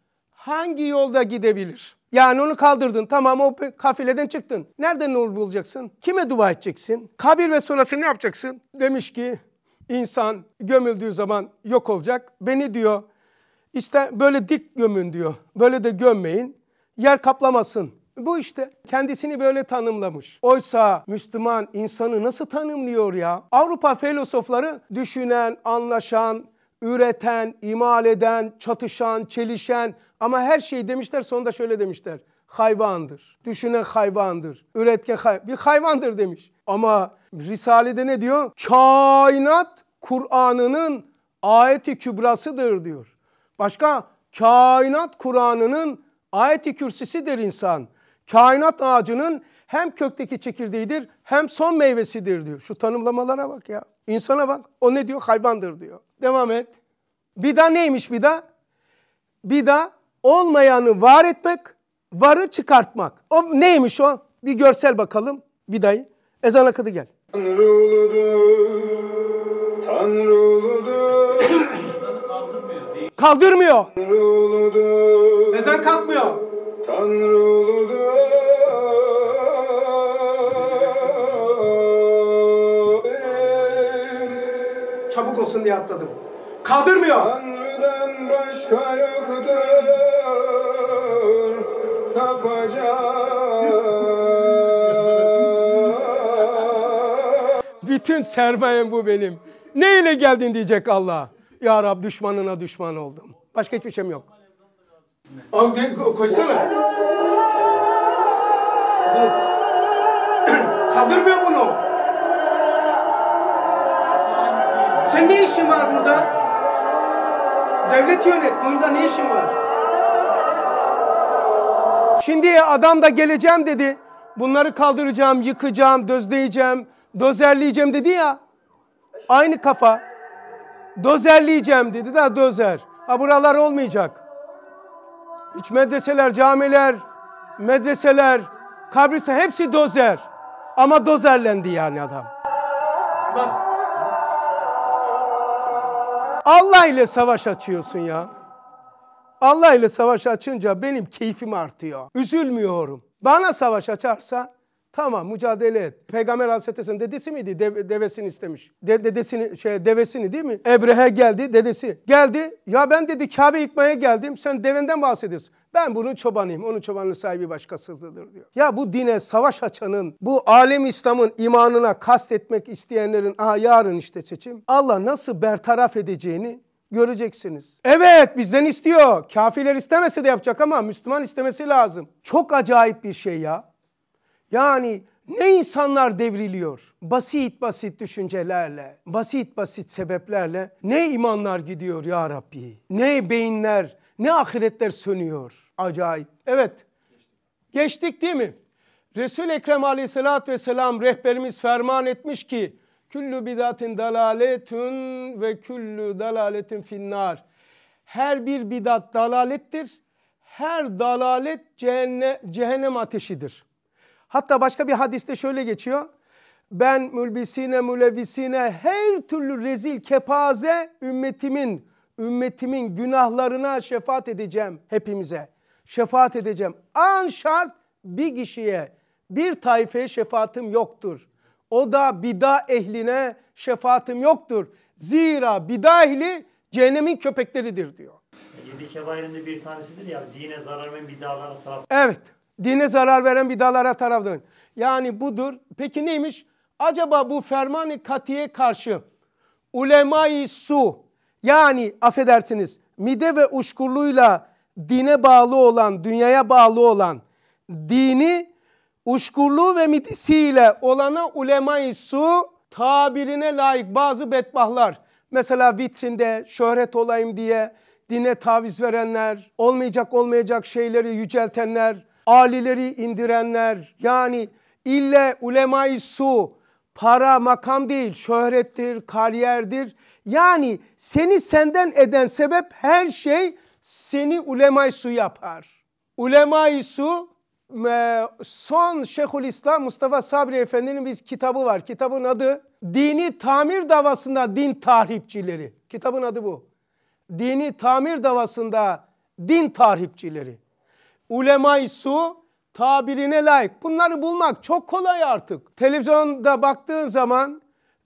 hangi yolda gidebilir? Yani onu kaldırdın tamam o kafileden çıktın. Nereden nur bulacaksın? Kime dua edeceksin? Kabir ve sonrası ne yapacaksın? Demiş ki insan gömüldüğü zaman yok olacak. Beni diyor işte böyle dik gömün diyor. Böyle de gömmeyin. Yer kaplamasın. Bu işte kendisini böyle tanımlamış. Oysa Müslüman insanı nasıl tanımlıyor ya? Avrupa filozofları düşünen, anlaşan, üreten, imal eden, çatışan, çelişen, ama her şeyi demişler sonunda şöyle demişler. Hayvandır. Düşünen hayvandır. Üretken hay bir hayvandır demiş. Ama Risale'de ne diyor? Kainat Kur'an'ının ayeti kübrasıdır diyor. Başka kainat Kur'an'ının ayeti kürsisidir insan. Kainat ağacının hem kökteki çekirdeğidir hem son meyvesidir diyor. Şu tanımlamalara bak ya. İnsana bak. O ne diyor? Hayvandır diyor. Devam et. Bida neymiş bida? Bida olmayanı var etmek, varı çıkartmak. O neymiş o? Bir görsel bakalım. Bir dayı. Ezan akıdı gel. Tanrı uludur, Ezanı kaldırmıyor değil. Kaldırmıyor. Ezan kalkmıyor. Tanrı Çabuk olsun diye atladım. Kaldırmıyor. Tanrı başka yoktur Bütün sermayem bu benim. Neyle geldin diyecek Allah. Ya Rab düşmanına düşman oldum. Başka hiçbir şeyim yok. Abi de koşsana. Dur. Kaldırmıyor bunu. Sen ne işin var burada? Devlet yönet. Burada ne işin var? Şimdi adam da geleceğim dedi. Bunları kaldıracağım, yıkacağım, dözleyeceğim, dözerleyeceğim dedi ya. Aynı kafa. Dözerleyeceğim dedi de dözer. Ha buralar olmayacak. Hiç medreseler, camiler, medreseler, kabrise hepsi dozer. Ama dozerlendi yani adam. Bak Allah ile savaş açıyorsun ya. Allah ile savaş açınca benim keyfim artıyor. Üzülmüyorum. Bana savaş açarsa Tamam mücadele et. Peygamber Aleyhisselam dedesi miydi? De, devesini istemiş. De, dedesini şey devesini değil mi? Ebrehe geldi dedesi. Geldi ya ben dedi Kabe yıkmaya geldim. Sen devenden bahsediyorsun. Ben bunun çobanıyım. Onun çobanının sahibi başkasıdır diyor. Ya bu dine savaş açanın, bu alem İslam'ın imanına kastetmek isteyenlerin aha yarın işte seçim. Allah nasıl bertaraf edeceğini göreceksiniz. Evet bizden istiyor. Kafirler istemese de yapacak ama Müslüman istemesi lazım. Çok acayip bir şey ya. Yani ne insanlar devriliyor basit basit düşüncelerle, basit basit sebeplerle ne imanlar gidiyor ya Rabbi, ne beyinler, ne ahiretler sönüyor. Acayip. Evet, geçtik değil mi? Resul-i Ekrem aleyhissalatü vesselam rehberimiz ferman etmiş ki, Küllü bidatin dalaletün ve küllü dalaletin finnar. Her bir bidat dalalettir, her dalalet cehennem, cehennem ateşidir. Hatta başka bir hadiste şöyle geçiyor. Ben mülbisine mülevisine her türlü rezil kepaze ümmetimin ümmetimin günahlarına şefaat edeceğim hepimize. Şefaat edeceğim. An şart bir kişiye bir tayfeye şefaatim yoktur. O da bida ehline şefaatim yoktur. Zira bida ehli cehennemin köpekleridir diyor. Yedi kebairinde bir tanesidir ya dine zarar ve bidalara taraf. Evet. Dine zarar veren bidalara taraf Yani budur. Peki neymiş? Acaba bu fermanı katiye karşı ulemayı su yani affedersiniz mide ve uşkurluyla dine bağlı olan, dünyaya bağlı olan dini uşkurluğu ve midisiyle olana ulemayı su tabirine layık bazı betbahlar. Mesela vitrinde şöhret olayım diye dine taviz verenler, olmayacak olmayacak şeyleri yüceltenler, alileri indirenler yani ille ulemayı su para makam değil şöhrettir kariyerdir. Yani seni senden eden sebep her şey seni ulemayı su yapar. Ulemayı su e, son Şeyhülislam Mustafa Sabri Efendi'nin bir kitabı var. Kitabın adı Dini Tamir Davasında Din Tahripçileri. Kitabın adı bu. Dini Tamir Davasında Din Tahripçileri ulemay su tabirine layık. Bunları bulmak çok kolay artık. Televizyonda baktığın zaman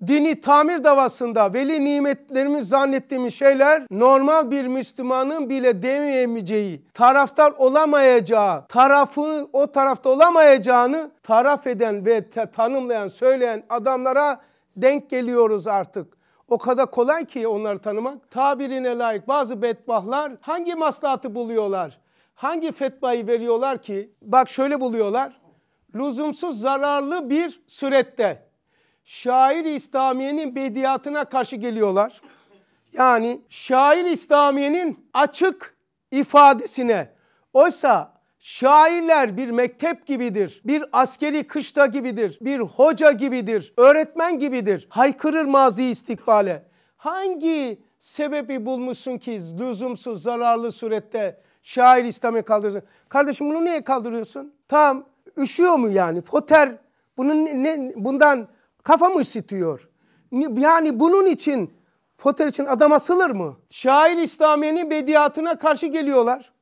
dini tamir davasında veli nimetlerimiz zannettiğimiz şeyler normal bir Müslümanın bile demeyemeyeceği, taraftar olamayacağı, tarafı o tarafta olamayacağını taraf eden ve tanımlayan, söyleyen adamlara denk geliyoruz artık. O kadar kolay ki onları tanımak. Tabirine layık bazı bedbahlar hangi maslahatı buluyorlar? hangi fetvayı veriyorlar ki? Bak şöyle buluyorlar. Lüzumsuz zararlı bir surette şair İslamiye'nin bediyatına karşı geliyorlar. Yani şair İslamiye'nin açık ifadesine. Oysa Şairler bir mektep gibidir, bir askeri kışta gibidir, bir hoca gibidir, öğretmen gibidir. Haykırır mazi istikbale. Hangi sebebi bulmuşsun ki lüzumsuz, zararlı surette Şair İslam'ı kaldırıyorsun. Kardeşim bunu niye kaldırıyorsun? Tam üşüyor mu yani? Foter bunun ne, bundan kafa mı ısıtıyor? Yani bunun için foter için adam asılır mı? Şair İslamiye'nin bediatına karşı geliyorlar.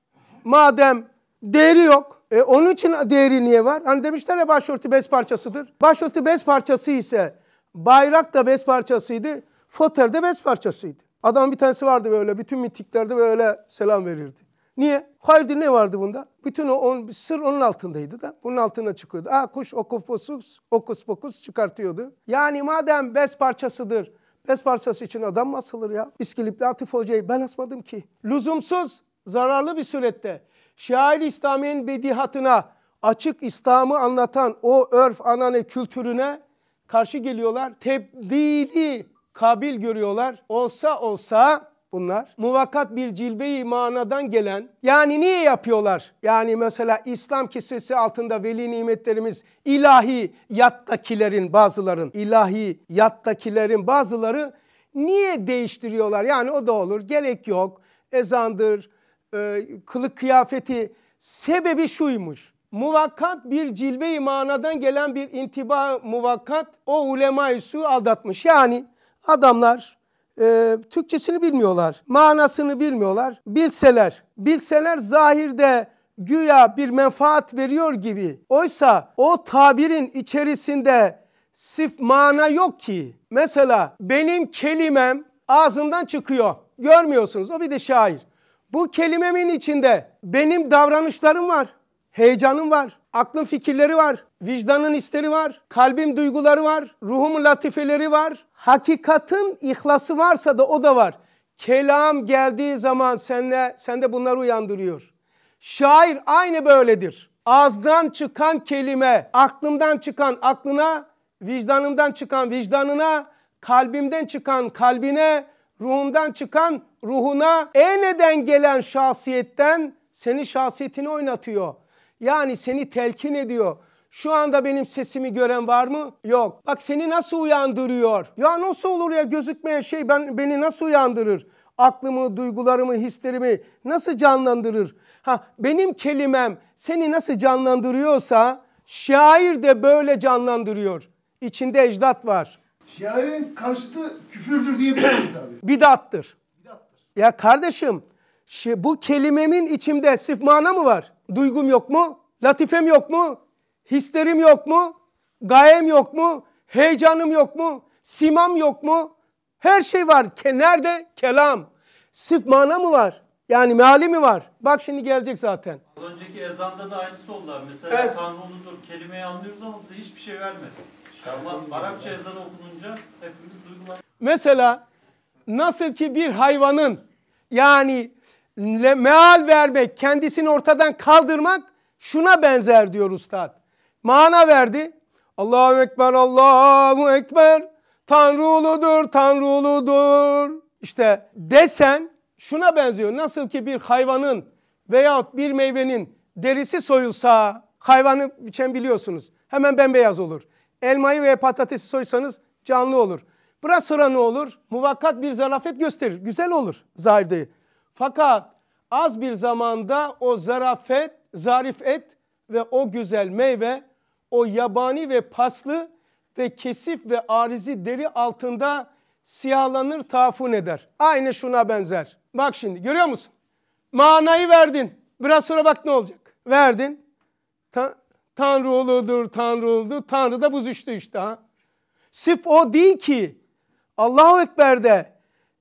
Madem değeri yok. E, onun için değeri niye var? Hani demişler ya başörtü bez parçasıdır. Başörtü bez parçası ise bayrak da bez parçasıydı. Foter de bez parçasıydı. Adam bir tanesi vardı böyle bütün mitiklerde böyle selam verirdi. Niye? Hayırdır ne vardı bunda? Bütün o on, sır onun altındaydı da. Bunun altına çıkıyordu. Aa kuş okoposus, okus pokus çıkartıyordu. Yani madem bez parçasıdır, bez parçası için adam mı asılır ya? İskilip Latif Hoca'yı ben asmadım ki. Lüzumsuz, zararlı bir surette şair İslamiye'nin bedihatına, açık İslam'ı anlatan o örf, anane, kültürüne karşı geliyorlar. Tebdili kabil görüyorlar. Olsa olsa bunlar? Muvakkat bir cilve-i manadan gelen. Yani niye yapıyorlar? Yani mesela İslam kisvesi altında veli nimetlerimiz ilahi yattakilerin bazıların, ilahi yattakilerin bazıları niye değiştiriyorlar? Yani o da olur. Gerek yok. Ezandır, e, kılık kıyafeti. Sebebi şuymuş. Muvakkat bir cilve-i manadan gelen bir intiba muvakkat o ulema-i aldatmış. Yani adamlar e, Türkçesini bilmiyorlar. Manasını bilmiyorlar. Bilseler, bilseler zahirde güya bir menfaat veriyor gibi. Oysa o tabirin içerisinde sif mana yok ki. Mesela benim kelimem ağzımdan çıkıyor. Görmüyorsunuz o bir de şair. Bu kelimemin içinde benim davranışlarım var. Heyecanım var. Aklım fikirleri var. Vicdanın isteri var. Kalbim duyguları var. Ruhum latifeleri var. Hakikatin ihlası varsa da o da var. Kelam geldiği zaman senle, sen de bunları uyandırıyor. Şair aynı böyledir. Ağızdan çıkan kelime, aklımdan çıkan aklına, vicdanımdan çıkan vicdanına, kalbimden çıkan kalbine, ruhumdan çıkan ruhuna, eneden gelen şahsiyetten senin şahsiyetini oynatıyor. Yani seni telkin ediyor. Şu anda benim sesimi gören var mı? Yok. Bak seni nasıl uyandırıyor? Ya nasıl olur ya gözükmeyen şey ben beni nasıl uyandırır? Aklımı, duygularımı, hislerimi nasıl canlandırır? Ha benim kelimem seni nasıl canlandırıyorsa şair de böyle canlandırıyor. İçinde ecdat var. Şairin karşıtı küfürdür diyebilir miyiz abi? Bidattır. Bidattır. Ya kardeşim bu kelimemin içimde sifmana mı var? Duygum yok mu? Latifem yok mu? Hislerim yok mu? Gayem yok mu? Heyecanım yok mu? Simam yok mu? Her şey var. Ke nerede? Kelam. Sırf mana mı var? Yani meali mi var? Bak şimdi gelecek zaten. Az önceki ezanda da aynısı oldu Mesela evet. kanunudur, kelimeyi anlıyoruz ama bize hiçbir şey vermedi. Ama Arapça ezan okununca hepimiz duygulandık. Mesela nasıl ki bir hayvanın yani meal vermek, kendisini ortadan kaldırmak şuna benzer diyor ustad. Mana verdi. Allahu Ekber, Allahu Ekber, Tanrı uludur, Tanrı uludur. İşte desen şuna benziyor. Nasıl ki bir hayvanın veyahut bir meyvenin derisi soyulsa, hayvanı için biliyorsunuz hemen bembeyaz olur. Elmayı ve patatesi soysanız canlı olur. Bırak sıra ne olur? Muvakkat bir zarafet gösterir. Güzel olur zahirde. Fakat az bir zamanda o zarafet, zarif et ve o güzel meyve, o yabani ve paslı ve kesif ve arizi deri altında siyahlanır, tafun eder. Aynı şuna benzer. Bak şimdi görüyor musun? Manayı verdin. Biraz sonra bak ne olacak. Verdin. Ta Tanrı oludur, Tanrı oldu. Tanrı da buz büzüştü işte. Ha? Sırf o değil ki. Allahu Ekber'de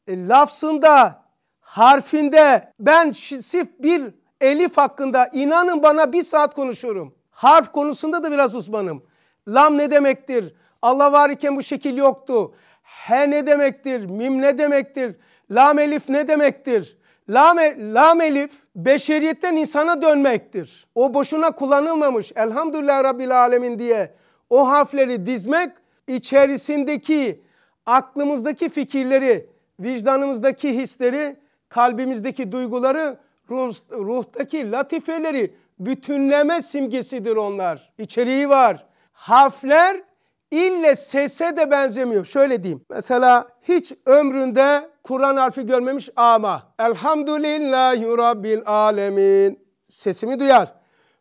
e, lafzında harfinde ben sif bir elif hakkında inanın bana bir saat konuşurum. Harf konusunda da biraz uzmanım. Lam ne demektir? Allah var iken bu şekil yoktu. He ne demektir? Mim ne demektir? Lam elif ne demektir? Lam, e, lam elif beşeriyetten insana dönmektir. O boşuna kullanılmamış. Elhamdülillah Rabbil Alemin diye o harfleri dizmek içerisindeki aklımızdaki fikirleri, vicdanımızdaki hisleri kalbimizdeki duyguları, ruhtaki latifeleri bütünleme simgesidir onlar. İçeriği var. Harfler ille sese de benzemiyor. Şöyle diyeyim. Mesela hiç ömründe Kur'an harfi görmemiş ama Elhamdülillahi Rabbil Alemin sesimi duyar.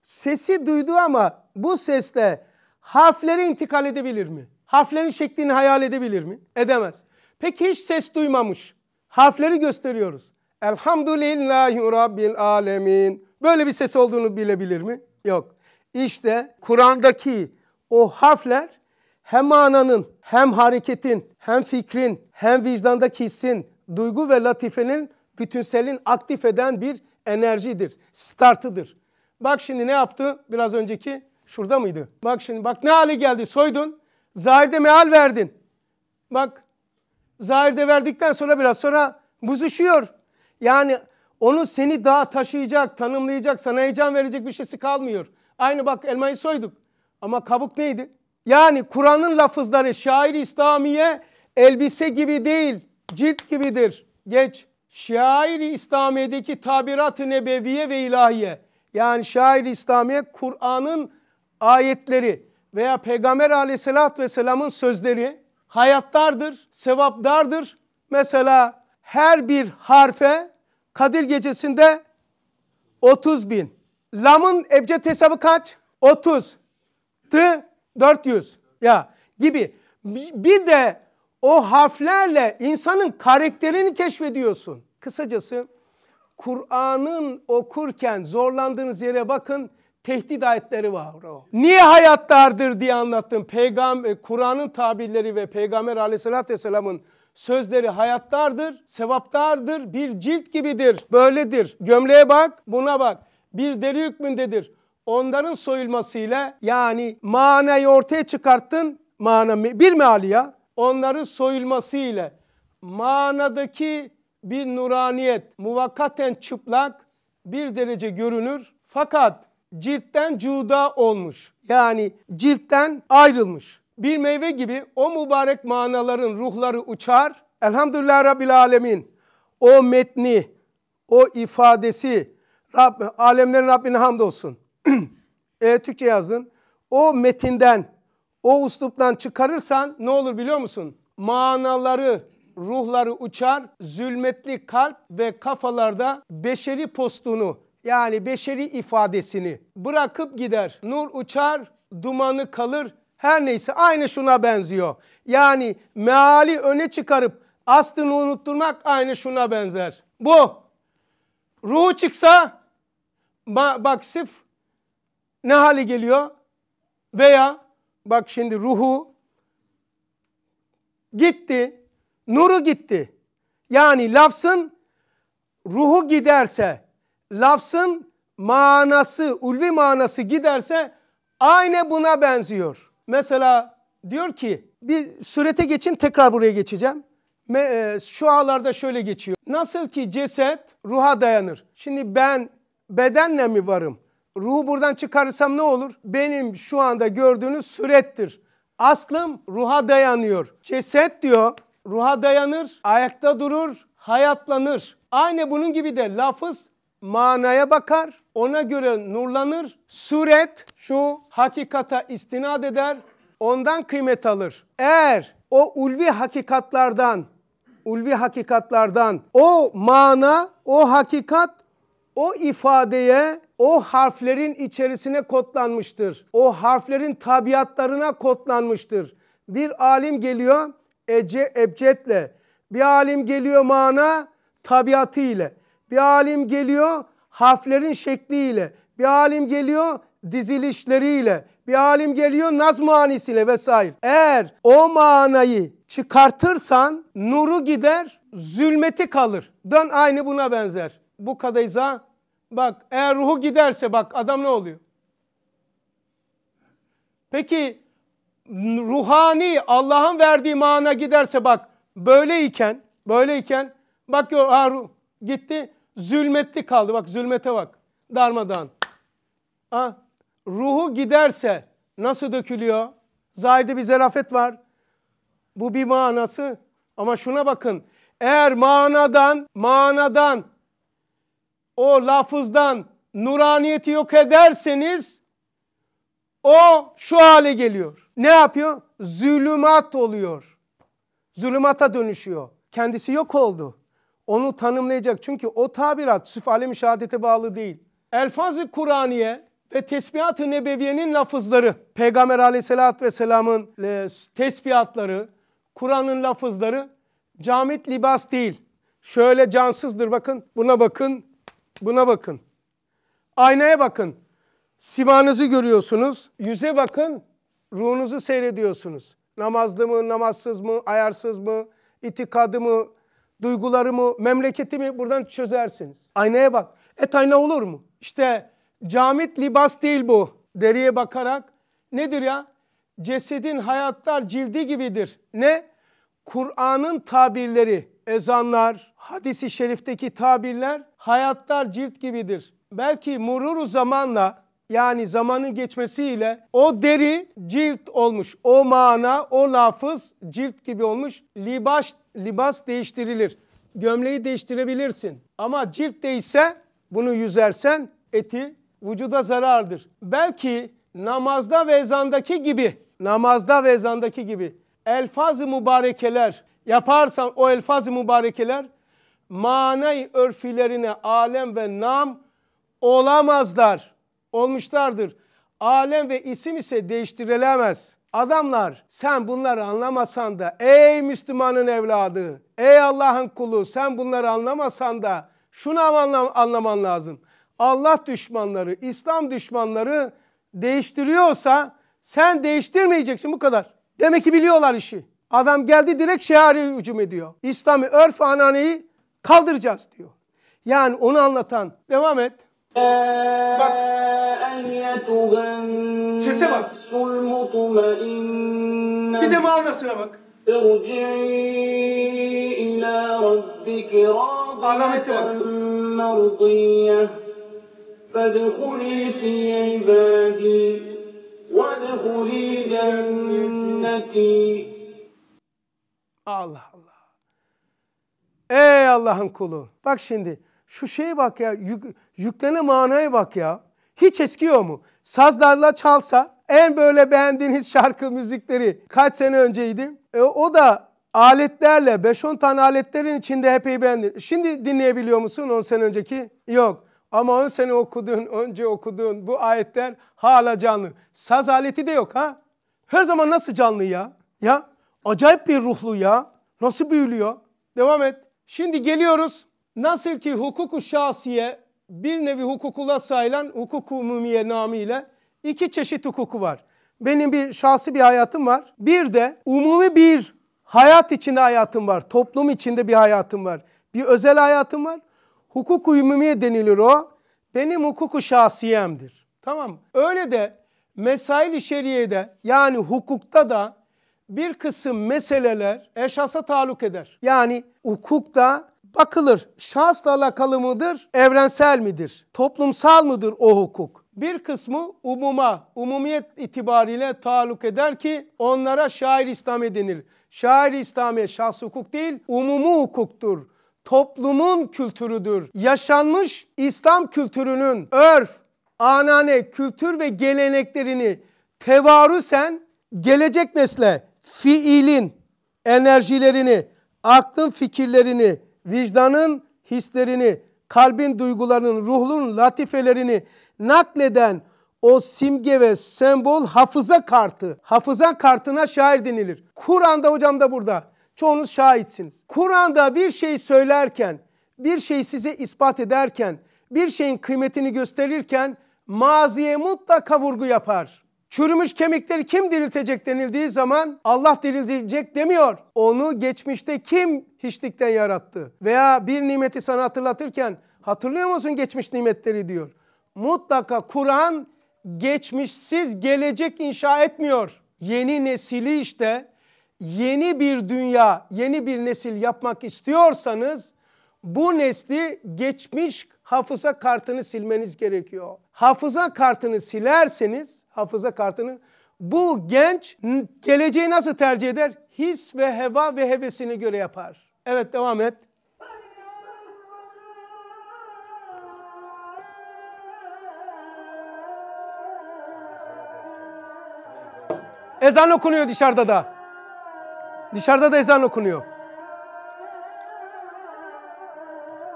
Sesi duydu ama bu sesle harfleri intikal edebilir mi? Harflerin şeklini hayal edebilir mi? Edemez. Peki hiç ses duymamış. Harfleri gösteriyoruz. Elhamdülillahi Rabbil Alemin. Böyle bir ses olduğunu bilebilir mi? Yok. İşte Kur'an'daki o harfler hem ananın hem hareketin, hem fikrin, hem vicdandaki hissin, duygu ve latifenin bütünselin aktif eden bir enerjidir, startıdır. Bak şimdi ne yaptı? Biraz önceki şurada mıydı? Bak şimdi bak ne hale geldi? Soydun, zahirde meal verdin. Bak zahirde verdikten sonra biraz sonra buzuşuyor. Yani onu seni daha taşıyacak, tanımlayacak, sana heyecan verecek bir şeysi kalmıyor. Aynı bak elmayı soyduk ama kabuk neydi? Yani Kur'an'ın lafızları şair İslamiye elbise gibi değil, cilt gibidir. Geç. şair İslamiye'deki tabirat-ı nebeviye ve ilahiye. Yani şair İslamiye Kur'an'ın ayetleri veya Peygamber aleyhissalatü vesselamın sözleri hayatlardır, sevaplardır. Mesela her bir harfe Kadir gecesinde 30 bin. Lam'ın ebced hesabı kaç? 30. T 400 ya gibi. Bir de o harflerle insanın karakterini keşfediyorsun. Kısacası Kur'an'ın okurken zorlandığınız yere bakın tehdit ayetleri var. o. Niye hayat diye anlattım. Peygamber Kur'an'ın tabirleri ve Peygamber Aleyhisselatü Vesselam'ın Sözleri hayatlardır, sevaptardır, bir cilt gibidir, böyledir. Gömleğe bak, buna bak. Bir deri hükmündedir. Onların soyulmasıyla yani manayı ortaya çıkarttın. Mana bir meali ya. Onların soyulmasıyla manadaki bir nuraniyet muvakkaten çıplak bir derece görünür. Fakat ciltten cuda olmuş. Yani ciltten ayrılmış bir meyve gibi o mübarek manaların ruhları uçar. Elhamdülillah Rabbil Alemin. O metni, o ifadesi, Rab, alemlerin Rabbine hamdolsun. e, Türkçe yazdın. O metinden, o usluptan çıkarırsan ne olur biliyor musun? Manaları, ruhları uçar, zulmetli kalp ve kafalarda beşeri postunu yani beşeri ifadesini bırakıp gider. Nur uçar, dumanı kalır, her neyse aynı şuna benziyor. Yani meali öne çıkarıp aslını unutturmak aynı şuna benzer. Bu ruhu çıksa ba bak sif ne hali geliyor? Veya bak şimdi ruhu gitti, nuru gitti. Yani lafzın ruhu giderse, lafzın manası, ulvi manası giderse aynı buna benziyor. Mesela diyor ki bir surete geçin tekrar buraya geçeceğim. Me, e, şu ağlarda şöyle geçiyor. Nasıl ki ceset ruha dayanır. Şimdi ben bedenle mi varım? Ruhu buradan çıkarırsam ne olur? Benim şu anda gördüğünüz surettir. Aslım ruha dayanıyor. Ceset diyor ruha dayanır, ayakta durur, hayatlanır. Aynı bunun gibi de lafız manaya bakar, ona göre nurlanır. Suret şu hakikata istinad eder, ondan kıymet alır. Eğer o ulvi hakikatlardan, ulvi hakikatlardan o mana, o hakikat, o ifadeye, o harflerin içerisine kodlanmıştır. O harflerin tabiatlarına kodlanmıştır. Bir alim geliyor ece, ebcedle, bir alim geliyor mana tabiatı ile. Bir alim geliyor harflerin şekliyle, bir alim geliyor dizilişleriyle, bir alim geliyor naz manisiyle vesaire. Eğer o manayı çıkartırsan nuru gider, zulmeti kalır. Dön aynı buna benzer. Bu kadayıza bak eğer ruhu giderse bak adam ne oluyor? Peki ruhani Allah'ın verdiği mana giderse bak böyleyken böyleyken bakıyor ha, gitti Zulmetli kaldı. Bak zulmete bak. Darmadan. Ha? Ruhu giderse nasıl dökülüyor? Zahide bir zerafet var. Bu bir manası. Ama şuna bakın. Eğer manadan, manadan, o lafızdan nuraniyeti yok ederseniz o şu hale geliyor. Ne yapıyor? Zulümat oluyor. Zulümata dönüşüyor. Kendisi yok oldu onu tanımlayacak. Çünkü o tabirat sıf alemi şehadete bağlı değil. Elfaz-ı Kur'aniye ve tesbihat-ı nebeviyenin lafızları, Peygamber aleyhissalatü vesselamın e, tesbihatları, Kur'an'ın lafızları camit libas değil. Şöyle cansızdır bakın, buna bakın, buna bakın. Aynaya bakın, simanızı görüyorsunuz, yüze bakın, ruhunuzu seyrediyorsunuz. Namazlı mı, namazsız mı, ayarsız mı, itikadı mı, duygularımı, memleketimi buradan çözersiniz. Aynaya bak. Et ayna olur mu? İşte camit libas değil bu. Deriye bakarak nedir ya? Cesedin hayatlar cildi gibidir. Ne? Kur'an'ın tabirleri, ezanlar, hadisi şerifteki tabirler hayatlar cilt gibidir. Belki mururu zamanla yani zamanın geçmesiyle o deri cilt olmuş. O mana, o lafız cilt gibi olmuş. Libaş libas değiştirilir. Gömleği değiştirebilirsin. Ama cilt değişse bunu yüzersen eti vücuda zarardır. Belki namazda ve ezandaki gibi, namazda ve ezandaki gibi elfaz-ı mübarekeler yaparsan o elfaz-ı mübarekeler manay örfilerine alem ve nam olamazlar, olmuşlardır. Alem ve isim ise değiştirilemez. Adamlar sen bunları anlamasan da ey Müslümanın evladı, ey Allah'ın kulu sen bunları anlamasan da şunu anlaman lazım. Allah düşmanları, İslam düşmanları değiştiriyorsa sen değiştirmeyeceksin bu kadar. Demek ki biliyorlar işi. Adam geldi direkt şehari hücum ediyor. İslami örf ananeyi kaldıracağız diyor. Yani onu anlatan devam et. Bak. Sese bak. Bir de manasına bak. Alamete bak. فادخلي في عبادي وادخلي cenneti. Allah Allah. Ey Allah'ın kulu. Bak şimdi şu şeye bak ya yük, yüklene manaya bak ya. Hiç eskiyor mu? Sazlarla çalsa en böyle beğendiğiniz şarkı müzikleri kaç sene önceydi? E, o da aletlerle 5-10 tane aletlerin içinde epey beğendin. Şimdi dinleyebiliyor musun 10 sene önceki? Yok. Ama 10 sene okuduğun, önce okuduğun bu ayetler hala canlı. Saz aleti de yok ha. Her zaman nasıl canlı ya? Ya acayip bir ruhlu ya. Nasıl büyülüyor? Devam et. Şimdi geliyoruz Nasıl ki hukuku şahsiye bir nevi hukukula sayılan hukuk umumiye namıyla iki çeşit hukuku var. Benim bir şahsi bir hayatım var. Bir de umumi bir hayat içinde hayatım var. Toplum içinde bir hayatım var. Bir özel hayatım var. Hukuk umumiye denilir o. Benim hukuku şahsiyemdir. Tamam Öyle de mesail-i şeriyede yani hukukta da bir kısım meseleler eşasa taluk eder. Yani hukukta bakılır. Şahsla alakalı mıdır, evrensel midir? Toplumsal mıdır o hukuk? Bir kısmı umuma, umumiyet itibariyle taalluk eder ki onlara şair İslami denir. Şair İslami şahs hukuk değil, umumu hukuktur. Toplumun kültürüdür. Yaşanmış İslam kültürünün örf, anane, kültür ve geleneklerini tevarüsen gelecek nesle fiilin enerjilerini, aklın fikirlerini, vicdanın hislerini, kalbin duygularının, ruhun latifelerini nakleden o simge ve sembol hafıza kartı. Hafıza kartına şair denilir. Kur'an'da hocam da burada. Çoğunuz şahitsiniz. Kur'an'da bir şey söylerken, bir şey size ispat ederken, bir şeyin kıymetini gösterirken maziye mutlaka vurgu yapar. Çürümüş kemikleri kim diriltecek denildiği zaman Allah diriltecek demiyor. Onu geçmişte kim hiçlikten yarattı? Veya bir nimeti sana hatırlatırken hatırlıyor musun geçmiş nimetleri diyor. Mutlaka Kur'an geçmişsiz gelecek inşa etmiyor. Yeni nesili işte yeni bir dünya, yeni bir nesil yapmak istiyorsanız bu nesli geçmiş hafıza kartını silmeniz gerekiyor. Hafıza kartını silerseniz hafıza kartını. Bu genç geleceği nasıl tercih eder? His ve heva ve hevesine göre yapar. Evet devam et. Ezan okunuyor dışarıda da. Dışarıda da ezan okunuyor.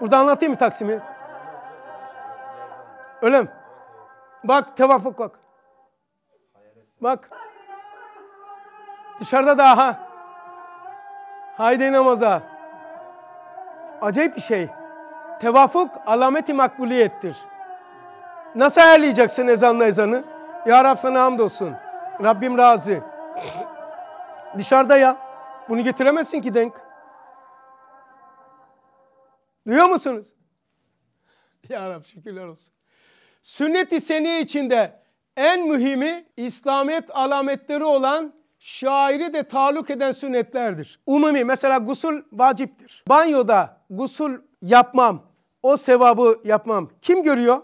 Burada anlatayım mı Taksim'i? Öyle mi? Bak tevafuk bak. Bak. Dışarıda daha. Haydi namaza. Acayip bir şey. Tevafuk alameti makbuliyettir. Nasıl ayarlayacaksın ezanla ezanı? Ya Rab sana hamdolsun. Rabbim razı. Dışarıda ya. Bunu getiremezsin ki denk. Duyuyor musunuz? Ya Rab şükürler olsun. Sünnet-i seni içinde en mühimi İslamiyet alametleri olan şairi de taluk eden sünnetlerdir. Umumi mesela gusül vaciptir. Banyoda gusül yapmam, o sevabı yapmam. Kim görüyor?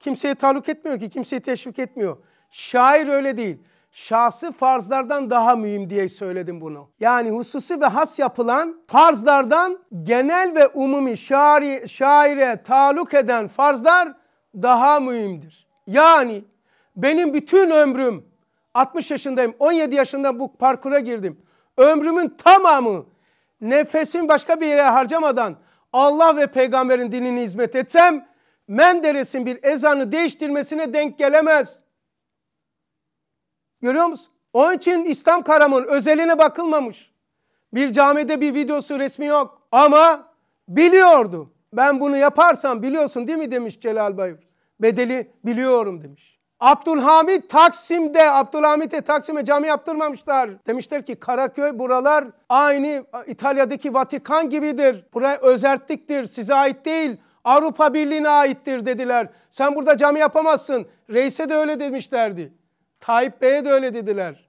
Kimseyi taluk etmiyor ki, kimseyi teşvik etmiyor. Şair öyle değil. Şahsı farzlardan daha mühim diye söyledim bunu. Yani hususi ve has yapılan farzlardan genel ve umumi şairi, şaire taluk eden farzlar daha mühimdir. Yani benim bütün ömrüm 60 yaşındayım. 17 yaşında bu parkura girdim. Ömrümün tamamı nefesim başka bir yere harcamadan Allah ve peygamberin dinini hizmet etsem Menderes'in bir ezanı değiştirmesine denk gelemez. Görüyor musun? Onun için İslam Karam'ın özeline bakılmamış. Bir camide bir videosu resmi yok ama biliyordu. Ben bunu yaparsam biliyorsun değil mi demiş Celal Bayır. Bedeli biliyorum demiş. Abdülhamit Taksim'de, Abdülhamit'e Taksim'e cami yaptırmamışlar. Demişler ki Karaköy buralar aynı İtalya'daki Vatikan gibidir. Buraya özertliktir, size ait değil. Avrupa Birliği'ne aittir dediler. Sen burada cami yapamazsın. Reis'e de öyle demişlerdi. Tayyip Bey'e de öyle dediler.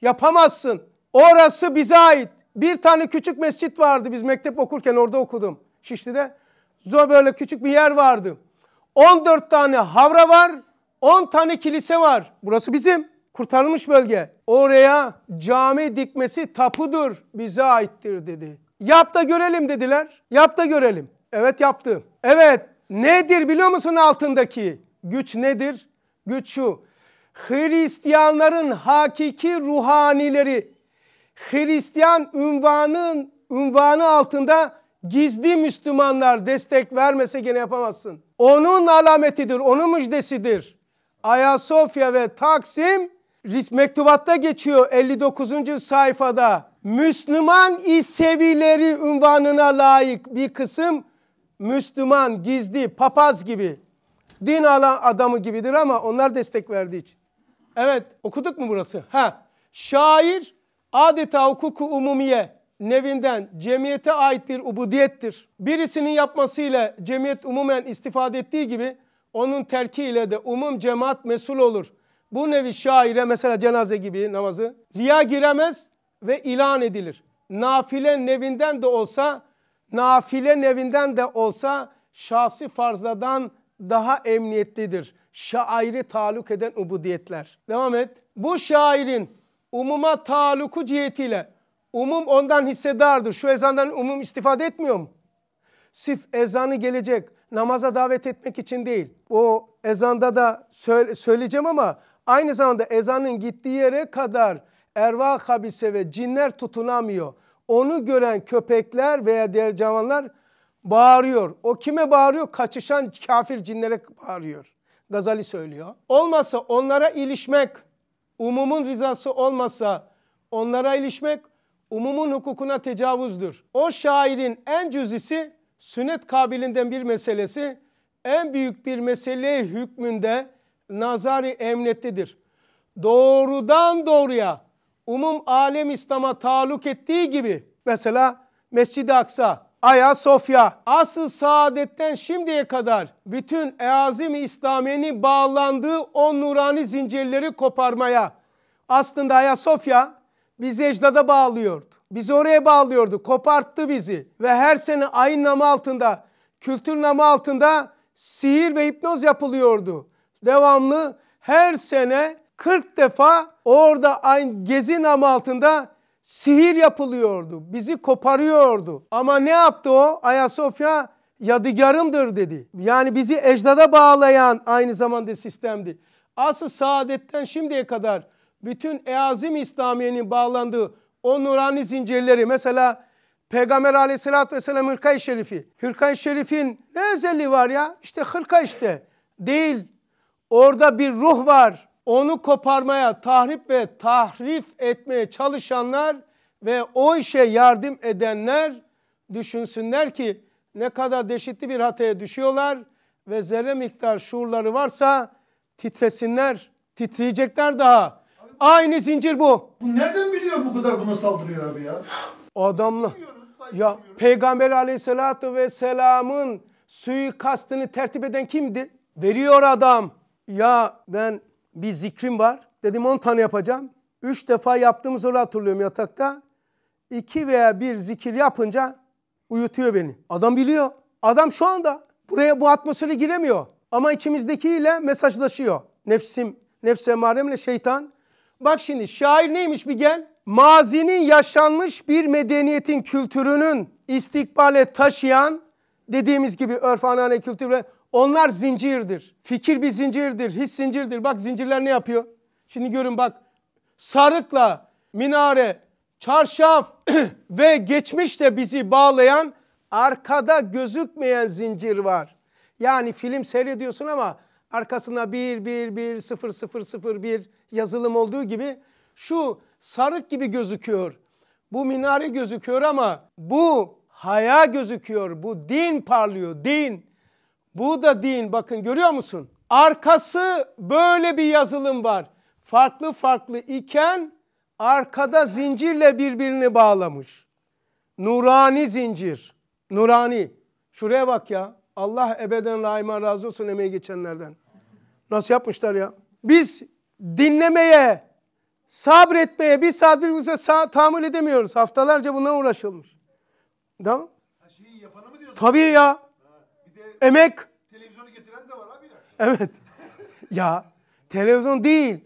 Yapamazsın. Orası bize ait. Bir tane küçük mescit vardı biz mektep okurken orada okudum. Şişli'de. Böyle küçük bir yer vardı. 14 tane havra var. 10 tane kilise var. Burası bizim kurtarılmış bölge. Oraya cami dikmesi tapudur, bize aittir dedi. Yap da görelim dediler. Yap da görelim. Evet yaptım. Evet nedir biliyor musun altındaki? Güç nedir? Güç şu. Hristiyanların hakiki ruhanileri, Hristiyan ünvanın ünvanı altında gizli Müslümanlar destek vermese gene yapamazsın. Onun alametidir, onun müjdesidir. Ayasofya ve Taksim mektubatta geçiyor 59. sayfada. Müslüman İsevileri unvanına layık bir kısım Müslüman gizli papaz gibi din alan adamı gibidir ama onlar destek verdiği için. Evet okuduk mu burası? Ha. Şair adeta hukuku umumiye nevinden cemiyete ait bir ubudiyettir. Birisinin yapmasıyla cemiyet umumen istifade ettiği gibi onun terkiyle de umum cemaat mesul olur. Bu nevi şaire mesela cenaze gibi namazı riya giremez ve ilan edilir. Nafile nevinden de olsa nafile nevinden de olsa şahsi farzladan daha emniyetlidir. Şairi taluk eden ubudiyetler. Devam et. Bu şairin umuma taluku cihetiyle umum ondan hissedardır. Şu ezandan umum istifade etmiyor mu? Sif ezanı gelecek namaza davet etmek için değil. O ezanda da söyleyeceğim ama aynı zamanda ezanın gittiği yere kadar erva habise ve cinler tutunamıyor. Onu gören köpekler veya diğer canlılar bağırıyor. O kime bağırıyor? Kaçışan kafir cinlere bağırıyor. Gazali söylüyor. Olmasa onlara ilişmek, umumun rızası olmasa onlara ilişmek umumun hukukuna tecavüzdür. O şairin en cüzisi sünnet kabilinden bir meselesi en büyük bir mesele hükmünde nazari emnettedir. Doğrudan doğruya umum alem İslam'a taluk ettiği gibi mesela Mescid-i Aksa, Ayasofya, asıl saadetten şimdiye kadar bütün Eazim-i İslamiye'nin bağlandığı o nurani zincirleri koparmaya aslında Ayasofya bizi ecdada bağlıyordu. Bizi oraya bağlıyordu. Koparttı bizi. Ve her sene ayın namı altında, kültür namı altında sihir ve hipnoz yapılıyordu. Devamlı her sene 40 defa orada aynı gezi namı altında sihir yapılıyordu. Bizi koparıyordu. Ama ne yaptı o? Ayasofya yadigarımdır dedi. Yani bizi ecdada bağlayan aynı zamanda sistemdi. Asıl saadetten şimdiye kadar bütün Eazim İslamiye'nin bağlandığı o nurani zincirleri mesela Peygamber aleyhissalatü vesselam hırka-i şerifi. Hırka-i şerifin ne özelliği var ya? İşte hırka işte. Değil. Orada bir ruh var. Onu koparmaya, tahrip ve tahrif etmeye çalışanlar ve o işe yardım edenler düşünsünler ki ne kadar deşitli bir hataya düşüyorlar ve zerre miktar şuurları varsa titresinler, titreyecekler daha. Aynı zincir bu. Bu nereden biliyor bu kadar buna saldırıyor abi ya? Adamla. Ya Peygamber aleyhissalatu vesselamın suikastını tertip eden kimdi? Veriyor adam. Ya ben bir zikrim var. Dedim 10 tane yapacağım. 3 defa yaptığımız öyle hatırlıyorum yatakta. 2 veya 1 zikir yapınca uyutuyor beni. Adam biliyor. Adam şu anda buraya bu atmosfere giremiyor. Ama içimizdekiyle mesajlaşıyor. Nefsim, nefse maremle şeytan Bak şimdi şair neymiş bir gel. Mazinin yaşanmış bir medeniyetin kültürünün istikbale taşıyan dediğimiz gibi örf anane kültürle onlar zincirdir. Fikir bir zincirdir, his zincirdir. Bak zincirler ne yapıyor? Şimdi görün bak sarıkla minare, çarşaf ve geçmişte bizi bağlayan arkada gözükmeyen zincir var. Yani film seyrediyorsun ama arkasına 1 1 1 0 0 0 1 yazılım olduğu gibi şu sarık gibi gözüküyor. Bu minare gözüküyor ama bu haya gözüküyor. Bu din parlıyor, din. Bu da din. Bakın görüyor musun? Arkası böyle bir yazılım var. Farklı farklı iken arkada zincirle birbirini bağlamış. Nurani zincir. Nurani. Şuraya bak ya. Allah ebeden rahime razı olsun emeği geçenlerden. Nasıl yapmışlar ya? Biz dinlemeye, sabretmeye bir saat birbirimize sa tahammül edemiyoruz. Haftalarca bundan uğraşılmış. Tamam Şeyi yapana mı diyorsun? Tabii ya. Ha, bir de Emek. Televizyonu getiren de var abi ya. Evet. ya televizyon değil.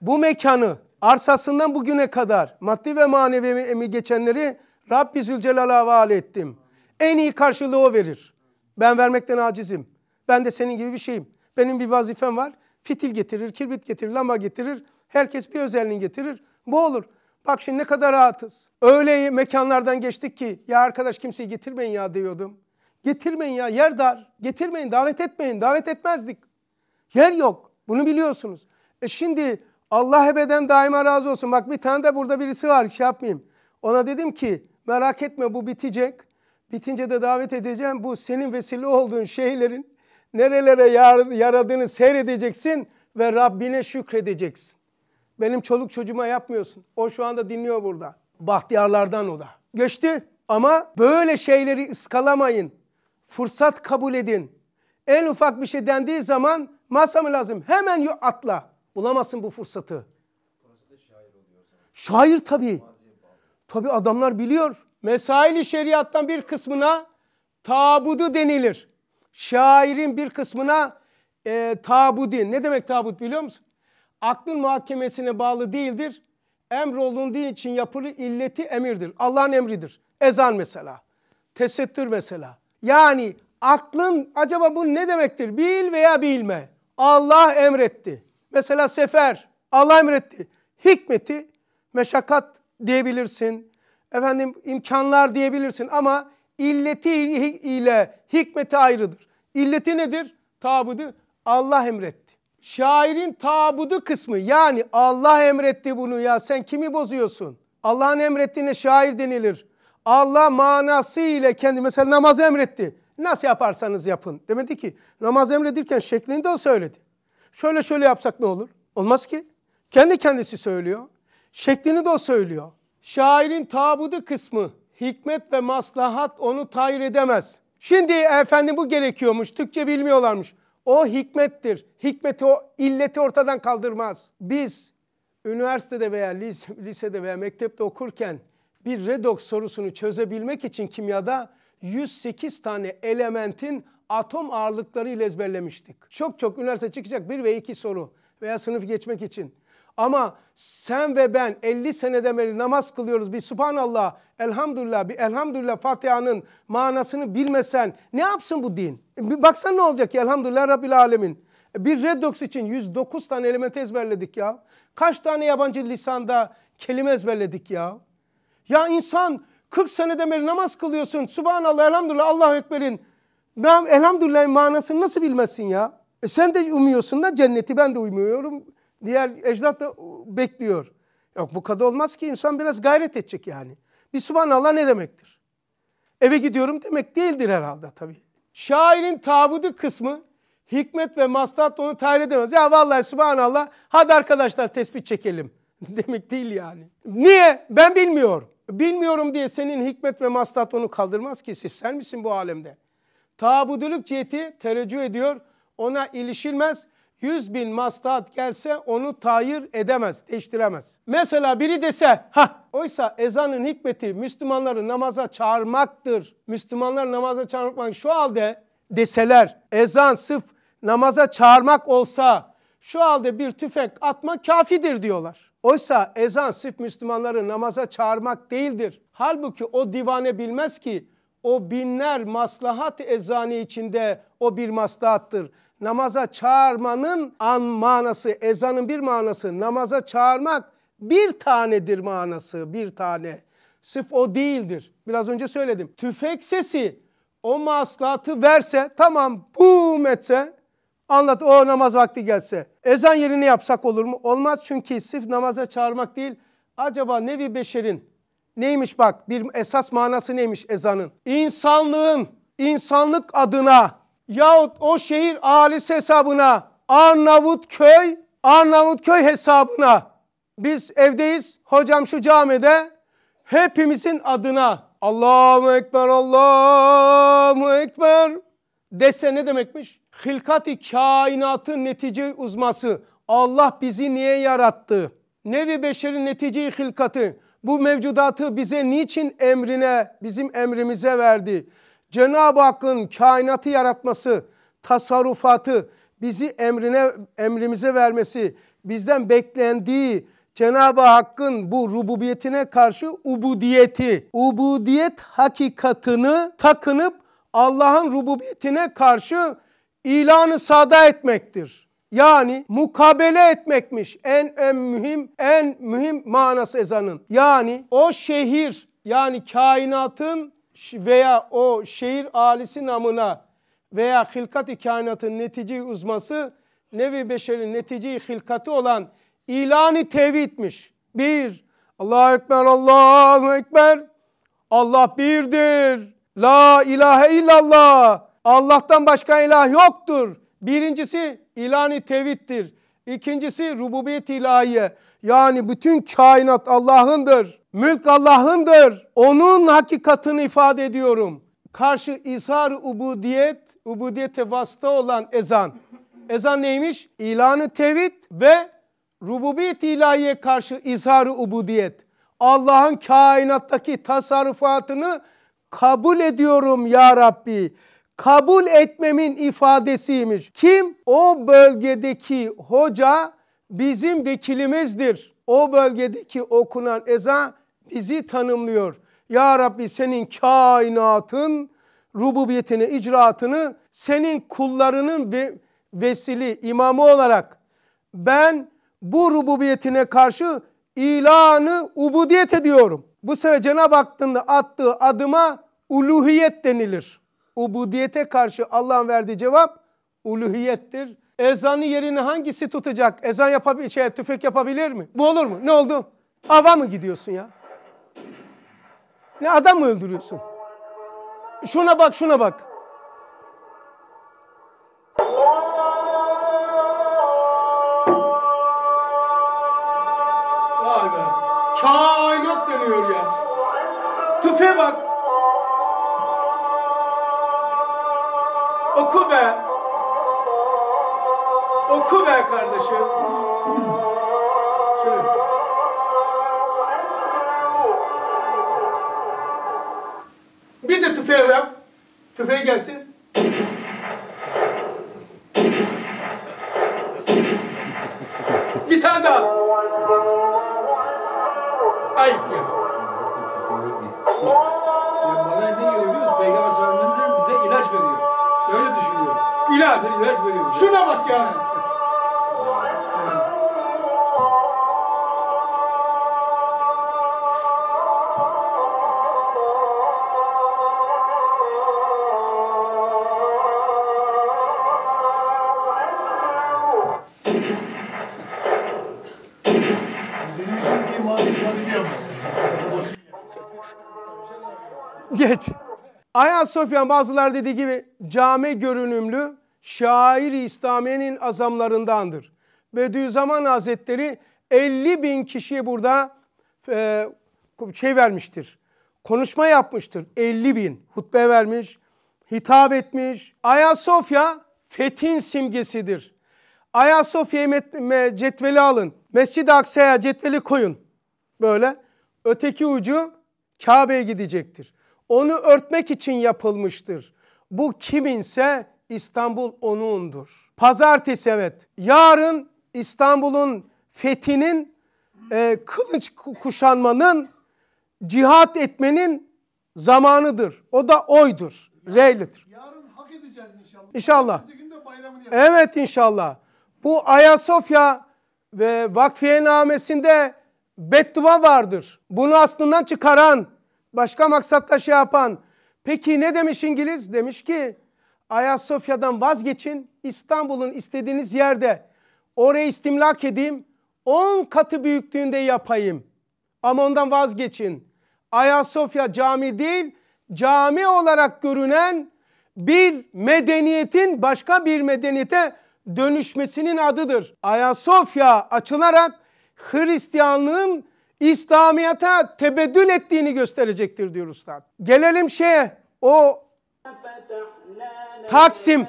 Bu mekanı arsasından bugüne kadar maddi ve manevi emi geçenleri Rabbi Zülcelal'a havale ettim. En iyi karşılığı o verir. Ben vermekten acizim. Ben de senin gibi bir şeyim. Benim bir vazifem var. Fitil getirir, kirbit getirir, lamba getirir. Herkes bir özelliğini getirir. Bu olur. Bak şimdi ne kadar rahatız. Öyle mekanlardan geçtik ki ya arkadaş kimseyi getirmeyin ya diyordum. Getirmeyin ya yer dar. Getirmeyin davet etmeyin. Davet etmezdik. Yer yok. Bunu biliyorsunuz. E şimdi Allah ebeden daima razı olsun. Bak bir tane de burada birisi var şey yapmayayım. Ona dedim ki merak etme bu bitecek. Bitince de davet edeceğim. Bu senin vesile olduğun şeylerin nerelere yar, yaradığını seyredeceksin ve Rabbine şükredeceksin. Benim çoluk çocuğuma yapmıyorsun. O şu anda dinliyor burada. Bahtiyarlardan o da. Geçti ama böyle şeyleri ıskalamayın. Fırsat kabul edin. En ufak bir şey dendiği zaman masa mı lazım? Hemen yu atla. Bulamazsın bu fırsatı. Şair tabii. Tabii adamlar biliyor. Mesaili şeriattan bir kısmına tabudu denilir şairin bir kısmına e, tabudi. Ne demek tabut biliyor musun? Aklın muhakemesine bağlı değildir. Emrolunduğu için yapılı illeti emirdir. Allah'ın emridir. Ezan mesela. Tesettür mesela. Yani aklın acaba bu ne demektir? Bil veya bilme. Allah emretti. Mesela sefer. Allah emretti. Hikmeti meşakkat diyebilirsin. Efendim imkanlar diyebilirsin ama illeti ile hikmeti ayrıdır. İlleti nedir? Tabudu Allah emretti. Şairin tabudu kısmı yani Allah emretti bunu ya sen kimi bozuyorsun? Allah'ın emrettiğine şair denilir. Allah manası ile kendi mesela namaz emretti. Nasıl yaparsanız yapın. Demedi ki namaz emredirken şeklini de o söyledi. Şöyle şöyle yapsak ne olur? Olmaz ki. Kendi kendisi söylüyor. Şeklini de o söylüyor. Şairin tabudu kısmı hikmet ve maslahat onu tayir edemez. Şimdi efendim bu gerekiyormuş. Türkçe bilmiyorlarmış. O hikmettir. Hikmeti o illeti ortadan kaldırmaz. Biz üniversitede veya lisede veya mektepte okurken bir redox sorusunu çözebilmek için kimyada 108 tane elementin atom ağırlıkları ile ezberlemiştik. Çok çok üniversite çıkacak bir ve iki soru veya sınıf geçmek için. Ama sen ve ben 50 seneden beri namaz kılıyoruz. Bir subhanallah, elhamdülillah, bir elhamdülillah Fatiha'nın manasını bilmesen ne yapsın bu din? E, bir baksan ne olacak ki elhamdülillah Rabbil Alemin. E, bir Redox için 109 tane element ezberledik ya. Kaç tane yabancı lisanda kelime ezberledik ya. Ya insan 40 seneden beri namaz kılıyorsun. Subhanallah, elhamdülillah, Allahu Ekber'in elhamdülillah manasını nasıl bilmesin ya? E sen de umuyorsun da cenneti ben de umuyorum. Diğer ecdat da bekliyor. Yok bu kadar olmaz ki insan biraz gayret edecek yani. Bir subhanallah ne demektir? Eve gidiyorum demek değildir herhalde tabii. Şairin tabudu kısmı hikmet ve maslahat onu tayin edemez. Ya vallahi subhanallah hadi arkadaşlar tespit çekelim demek değil yani. Niye? Ben bilmiyorum. Bilmiyorum diye senin hikmet ve maslahat onu kaldırmaz ki. Sırf sen misin bu alemde? tabudülük ciheti tereccüh ediyor. Ona ilişilmez. 100 bin maslahat gelse onu tayir edemez, değiştiremez. Mesela biri dese, ha oysa ezanın hikmeti Müslümanları namaza çağırmaktır. Müslümanlar namaza çağırmak şu halde deseler ezan sıf namaza çağırmak olsa şu halde bir tüfek atma kafidir diyorlar. Oysa ezan sırf Müslümanları namaza çağırmak değildir. Halbuki o divane bilmez ki o binler maslahat ezanı içinde o bir maslahattır namaza çağırmanın an manası, ezanın bir manası, namaza çağırmak bir tanedir manası, bir tane. Sırf o değildir. Biraz önce söyledim. Tüfek sesi o maslatı verse, tamam bum etse, anlat o namaz vakti gelse. Ezan yerini yapsak olur mu? Olmaz çünkü sırf namaza çağırmak değil. Acaba nevi beşerin neymiş bak bir esas manası neymiş ezanın? İnsanlığın, insanlık adına yahut o şehir ahalisi hesabına Arnavutköy, Arnavutköy hesabına biz evdeyiz. Hocam şu camide hepimizin adına Allahu Ekber, Allahu Ekber dese ne demekmiş? Hilkati kainatın netice uzması. Allah bizi niye yarattı? Nevi beşerin netice hilkatı. Bu mevcudatı bize niçin emrine, bizim emrimize verdi? Cenab-ı Hakk'ın kainatı yaratması, tasarrufatı, bizi emrine emrimize vermesi, bizden beklendiği Cenab-ı Hakk'ın bu rububiyetine karşı ubudiyeti, ubudiyet hakikatını takınıp Allah'ın rububiyetine karşı ilanı sada etmektir. Yani mukabele etmekmiş en en mühim en mühim manası ezanın. Yani o şehir yani kainatın veya o şehir alisi namına veya hilkat-i kainatın netice uzması nevi beşerin netice hilkati olan ilanı tevhidmiş. Bir, Allah Ekber, Allahu Ekber. Allah birdir. La ilahe illallah. Allah'tan başka ilah yoktur. Birincisi ilanı tevhiddir. İkincisi rububiyet ilahiye. Yani bütün kainat Allah'ındır. Mülk Allah'ındır. Onun hakikatını ifade ediyorum. Karşı ishar ubudiyet, ubudiyete vasıta olan ezan. Ezan neymiş? İlanı tevhid ve rububiyet ilahiye karşı izhar ubudiyet. Allah'ın kainattaki tasarrufatını kabul ediyorum ya Rabbi. Kabul etmemin ifadesiymiş. Kim? O bölgedeki hoca bizim vekilimizdir. O bölgedeki okunan ezan bizi tanımlıyor. Ya Rabbi senin kainatın rububiyetini, icraatını senin kullarının ve vesili, imamı olarak ben bu rububiyetine karşı ilanı ubudiyet ediyorum. Bu sebeple Cenab-ı Hakk'ın attığı adıma uluhiyet denilir. Ubudiyete karşı Allah'ın verdiği cevap uluhiyettir. Ezanı yerine hangisi tutacak? Ezan yapabilir, şey, tüfek yapabilir mi? Bu olur mu? Ne oldu? Ava mı gidiyorsun ya? Ne adam öldürüyorsun? Şuna bak şuna bak. Vay be. Kainat dönüyor ya. Tüfe bak. Oku be. Oku be kardeşim. Şöyle. Bir de tüfeğe yap. Tüfeğe gelsin. Bir tane daha. Ayıp ya. bana ne görüyoruz? Peygamber Efendimiz bize ilaç veriyor. Öyle düşünüyorum. İlaç. Bir ilaç veriyor Şuna bak ya. geç. Ayaz bazılar dediği gibi cami görünümlü şair-i İslamiye'nin azamlarındandır. Bediüzzaman Hazretleri 50 bin kişiye burada e, şey vermiştir. Konuşma yapmıştır. 50 bin hutbe vermiş, hitap etmiş. Ayasofya fethin simgesidir. Ayasofya'yı cetveli alın. Mescid-i Aksa'ya cetveli koyun. Böyle. Öteki ucu Kabe'ye gidecektir onu örtmek için yapılmıştır. Bu kiminse İstanbul onundur. Pazartesi evet. Yarın İstanbul'un fethinin, e, kılıç kuşanmanın, cihat etmenin zamanıdır. O da oydur. Reylidir. Yarın hak edeceğiz inşallah. İnşallah. Evet inşallah. Bu Ayasofya ve Vakfiye namesinde beddua vardır. Bunu aslından çıkaran başka maksatla şey yapan. Peki ne demiş İngiliz? Demiş ki Ayasofya'dan vazgeçin İstanbul'un istediğiniz yerde orayı istimlak edeyim 10 katı büyüklüğünde yapayım. Ama ondan vazgeçin. Ayasofya cami değil cami olarak görünen bir medeniyetin başka bir medeniyete dönüşmesinin adıdır. Ayasofya açılarak Hristiyanlığın İslamiyet'e tebedül ettiğini gösterecektir diyor Üstad. Gelelim şeye o Taksim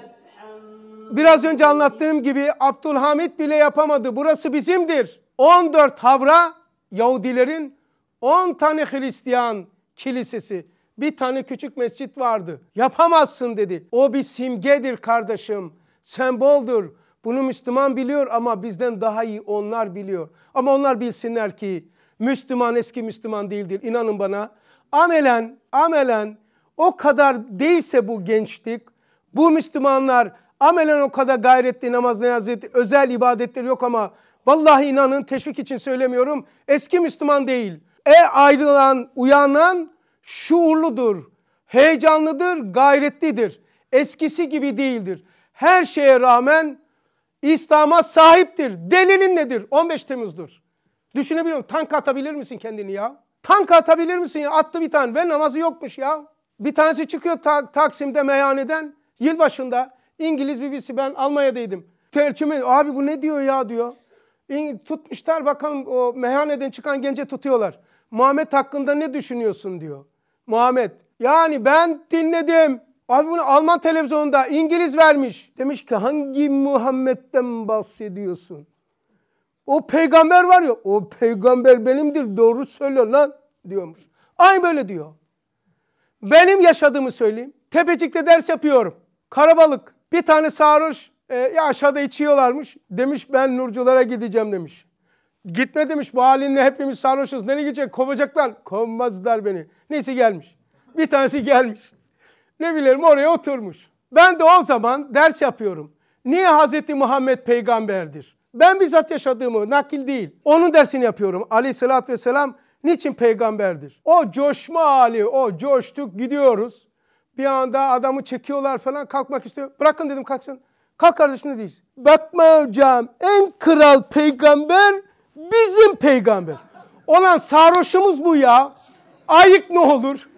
biraz önce anlattığım gibi Abdülhamit bile yapamadı. Burası bizimdir. 14 Havra Yahudilerin 10 tane Hristiyan kilisesi. Bir tane küçük mescit vardı. Yapamazsın dedi. O bir simgedir kardeşim. Semboldür. Bunu Müslüman biliyor ama bizden daha iyi onlar biliyor. Ama onlar bilsinler ki Müslüman eski Müslüman değildir inanın bana. Amelen amelen o kadar değilse bu gençlik bu Müslümanlar amelen o kadar gayretli namaz neyazetli özel ibadetleri yok ama vallahi inanın teşvik için söylemiyorum eski Müslüman değil. E ayrılan uyanan şuurludur, heyecanlıdır, gayretlidir. Eskisi gibi değildir. Her şeye rağmen İslam'a sahiptir. Delilin nedir? 15 Temmuz'dur. Düşünebiliyor musun? Tank atabilir misin kendini ya? Tank atabilir misin ya? Attı bir tane ve namazı yokmuş ya. Bir tanesi çıkıyor ta Taksim'de meyhaneden yılbaşında. İngiliz birisi ben Almanya'daydım. Tercüme abi bu ne diyor ya diyor. Tutmuşlar bakalım o meyhaneden çıkan gence tutuyorlar. Muhammed hakkında ne düşünüyorsun diyor. Muhammed yani ben dinledim. Abi bunu Alman televizyonunda İngiliz vermiş. Demiş ki hangi Muhammed'den bahsediyorsun? O peygamber var ya o peygamber benimdir doğru söylüyor lan diyormuş. Aynı böyle diyor. Benim yaşadığımı söyleyeyim. Tepecik'te ders yapıyorum. Karabalık bir tane sarhoş e, aşağıda içiyorlarmış. Demiş ben Nurculara gideceğim demiş. Gitme demiş bu halinle hepimiz sarhoşuz. Nereye gidecek? Kovacaklar. Kovmazlar beni. Neyse gelmiş. Bir tanesi gelmiş. Ne bileyim oraya oturmuş. Ben de o zaman ders yapıyorum. Niye Hazreti Muhammed peygamberdir? Ben bizzat yaşadığımı, nakil değil. Onun dersini yapıyorum. Ali ve selam niçin peygamberdir? O coşma hali, o coştuk gidiyoruz. Bir anda adamı çekiyorlar falan kalkmak istiyor. Bırakın dedim kalksın. Kalk kardeşim ne diyeceğiz? Bakma hocam en kral peygamber bizim peygamber. Olan sarhoşumuz bu ya. Ayık ne olur?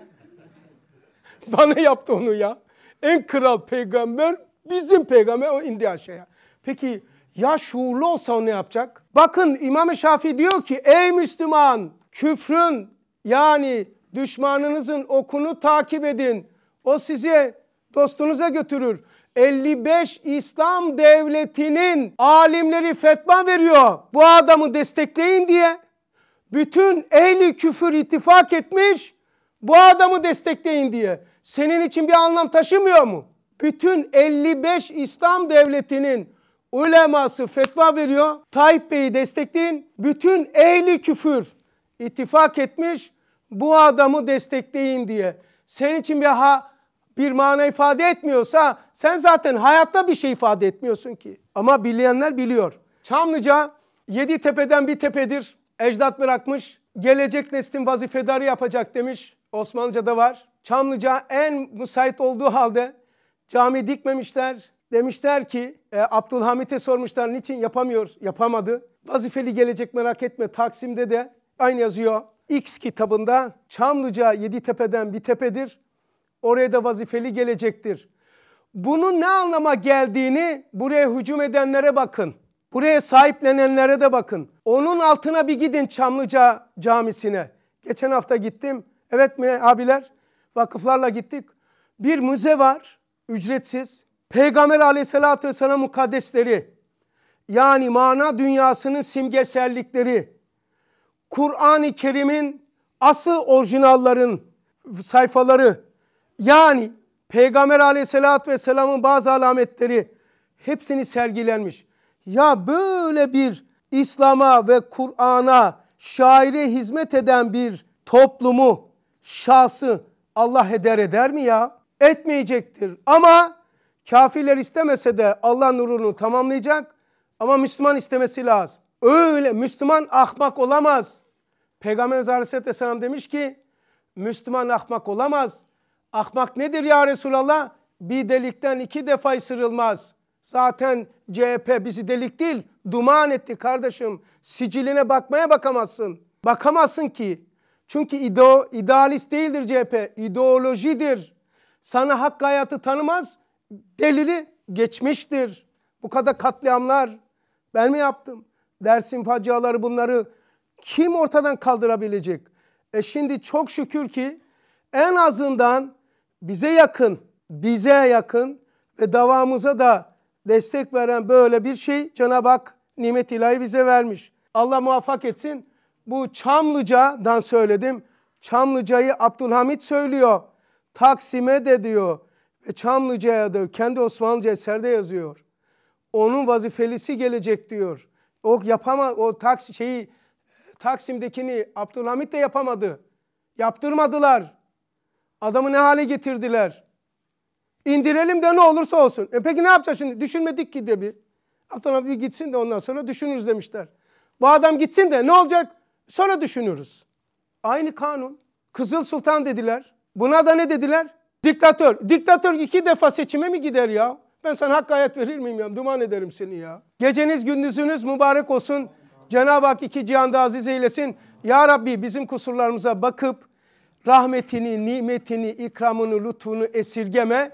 Bana yaptı onu ya. En kral peygamber bizim peygamber o indi aşağıya. Peki ya şuurlu olsa onu yapacak? Bakın İmam-ı Şafii diyor ki ey Müslüman küfrün yani düşmanınızın okunu takip edin. O sizi dostunuza götürür. 55 İslam devletinin alimleri fetva veriyor. Bu adamı destekleyin diye. Bütün ehli küfür ittifak etmiş. Bu adamı destekleyin diye. Senin için bir anlam taşımıyor mu? Bütün 55 İslam devletinin uleması fetva veriyor. Tayyip Bey'i destekleyin. Bütün ehli küfür ittifak etmiş bu adamı destekleyin diye. Senin için bir ha bir mana ifade etmiyorsa sen zaten hayatta bir şey ifade etmiyorsun ki. Ama bilenler biliyor. Çamlıca yedi tepeden bir tepedir. Ecdat bırakmış. Gelecek neslin vazifedarı yapacak demiş. Osmanlıca'da var. Çamlıca en müsait olduğu halde cami dikmemişler. Demişler ki e, Abdülhamit'e sormuşlar niçin yapamıyor, yapamadı. Vazifeli gelecek merak etme Taksim'de de aynı yazıyor. X kitabında Çamlıca Yedi Tepe'den bir tepedir. Oraya da vazifeli gelecektir. Bunun ne anlama geldiğini buraya hücum edenlere bakın. Buraya sahiplenenlere de bakın. Onun altına bir gidin Çamlıca camisine. Geçen hafta gittim. Evet mi abiler? Vakıflarla gittik. Bir müze var. Ücretsiz. Peygamber aleyhissalatü vesselam mukaddesleri yani mana dünyasının simgesellikleri Kur'an-ı Kerim'in asıl orijinalların sayfaları yani Peygamber aleyhissalatü vesselamın bazı alametleri hepsini sergilenmiş. Ya böyle bir İslam'a ve Kur'an'a şaire hizmet eden bir toplumu, şahsı Allah heder eder mi ya? Etmeyecektir ama Kafirler istemese de Allah nurunu tamamlayacak ama Müslüman istemesi lazım. Öyle Müslüman ahmak olamaz. Peygamber Peygamberimiz Aleyhisselam demiş ki Müslüman ahmak olamaz. Ahmak nedir ya Resulallah? Bir delikten iki defa ısırılmaz. Zaten CHP bizi delik değil duman etti kardeşim. Siciline bakmaya bakamazsın. Bakamazsın ki. Çünkü ideo, idealist değildir CHP. İdeolojidir. Sana hakkı hayatı tanımaz delili geçmiştir. Bu kadar katliamlar ben mi yaptım? Dersin faciaları bunları kim ortadan kaldırabilecek? E şimdi çok şükür ki en azından bize yakın, bize yakın ve davamıza da destek veren böyle bir şey Cenab-ı Hak nimet ilahi bize vermiş. Allah muvaffak etsin. Bu Çamlıca'dan söyledim. Çamlıca'yı Abdülhamit söylüyor. Taksim'e de diyor. E, Çamlıca'ya da kendi Osmanlıca eserde yazıyor. Onun vazifelisi gelecek diyor. O yapama o taks şeyi e, Taksim'dekini Abdülhamit de yapamadı. Yaptırmadılar. Adamı ne hale getirdiler? İndirelim de ne olursa olsun. E peki ne yapacağız şimdi? Düşünmedik ki de bir. Abdülhamit bir gitsin de ondan sonra düşünürüz demişler. Bu adam gitsin de ne olacak? Sonra düşünürüz. Aynı kanun. Kızıl Sultan dediler. Buna da ne dediler? Diktatör. Diktatör iki defa seçime mi gider ya? Ben sana hak gayet verir miyim ya? Duman ederim seni ya. Geceniz gündüzünüz mübarek olsun. Cenab-ı Hak iki cihanda aziz eylesin. Ya Rabbi bizim kusurlarımıza bakıp rahmetini, nimetini, ikramını, lütfunu esirgeme.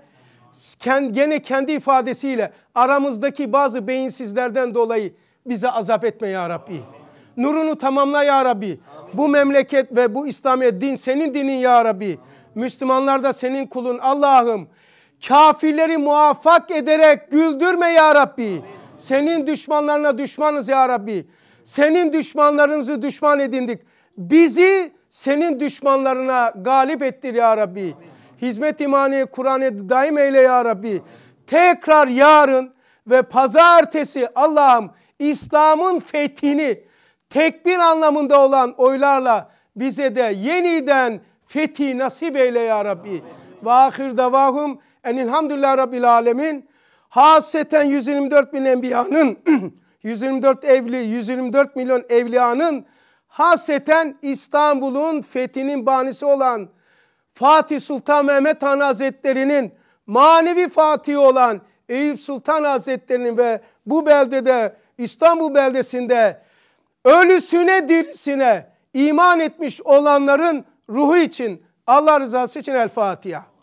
Kend, gene kendi ifadesiyle aramızdaki bazı beyinsizlerden dolayı bize azap etme ya Rabbi. Nurunu tamamla ya Rabbi. Bu memleket ve bu İslamiyet din senin dinin ya Rabbi. Müslümanlar da senin kulun Allah'ım. Kafirleri muvaffak ederek güldürme ya Rabbi. Senin düşmanlarına düşmanız ya Rabbi. Senin düşmanlarınızı düşman edindik. Bizi senin düşmanlarına galip ettir ya Rabbi. Hizmet imanı Kur'an'ı daim eyle ya Rabbi. Tekrar yarın ve pazartesi Allah'ım İslam'ın fethini tekbir anlamında olan oylarla bize de yeniden fethi nasip eyle ya Rabbi. Ve ahir davahum enilhamdülillah Rabbil alemin. Haseten 124 bin enbiyanın, 124 evli, 124 milyon evliyanın haseten İstanbul'un fethinin banisi olan Fatih Sultan Mehmet Han Hazretleri'nin manevi fatihi olan Eyüp Sultan Hazretleri'nin ve bu beldede İstanbul beldesinde ölüsüne dirisine iman etmiş olanların ruhu için, Allah rızası için El Fatiha.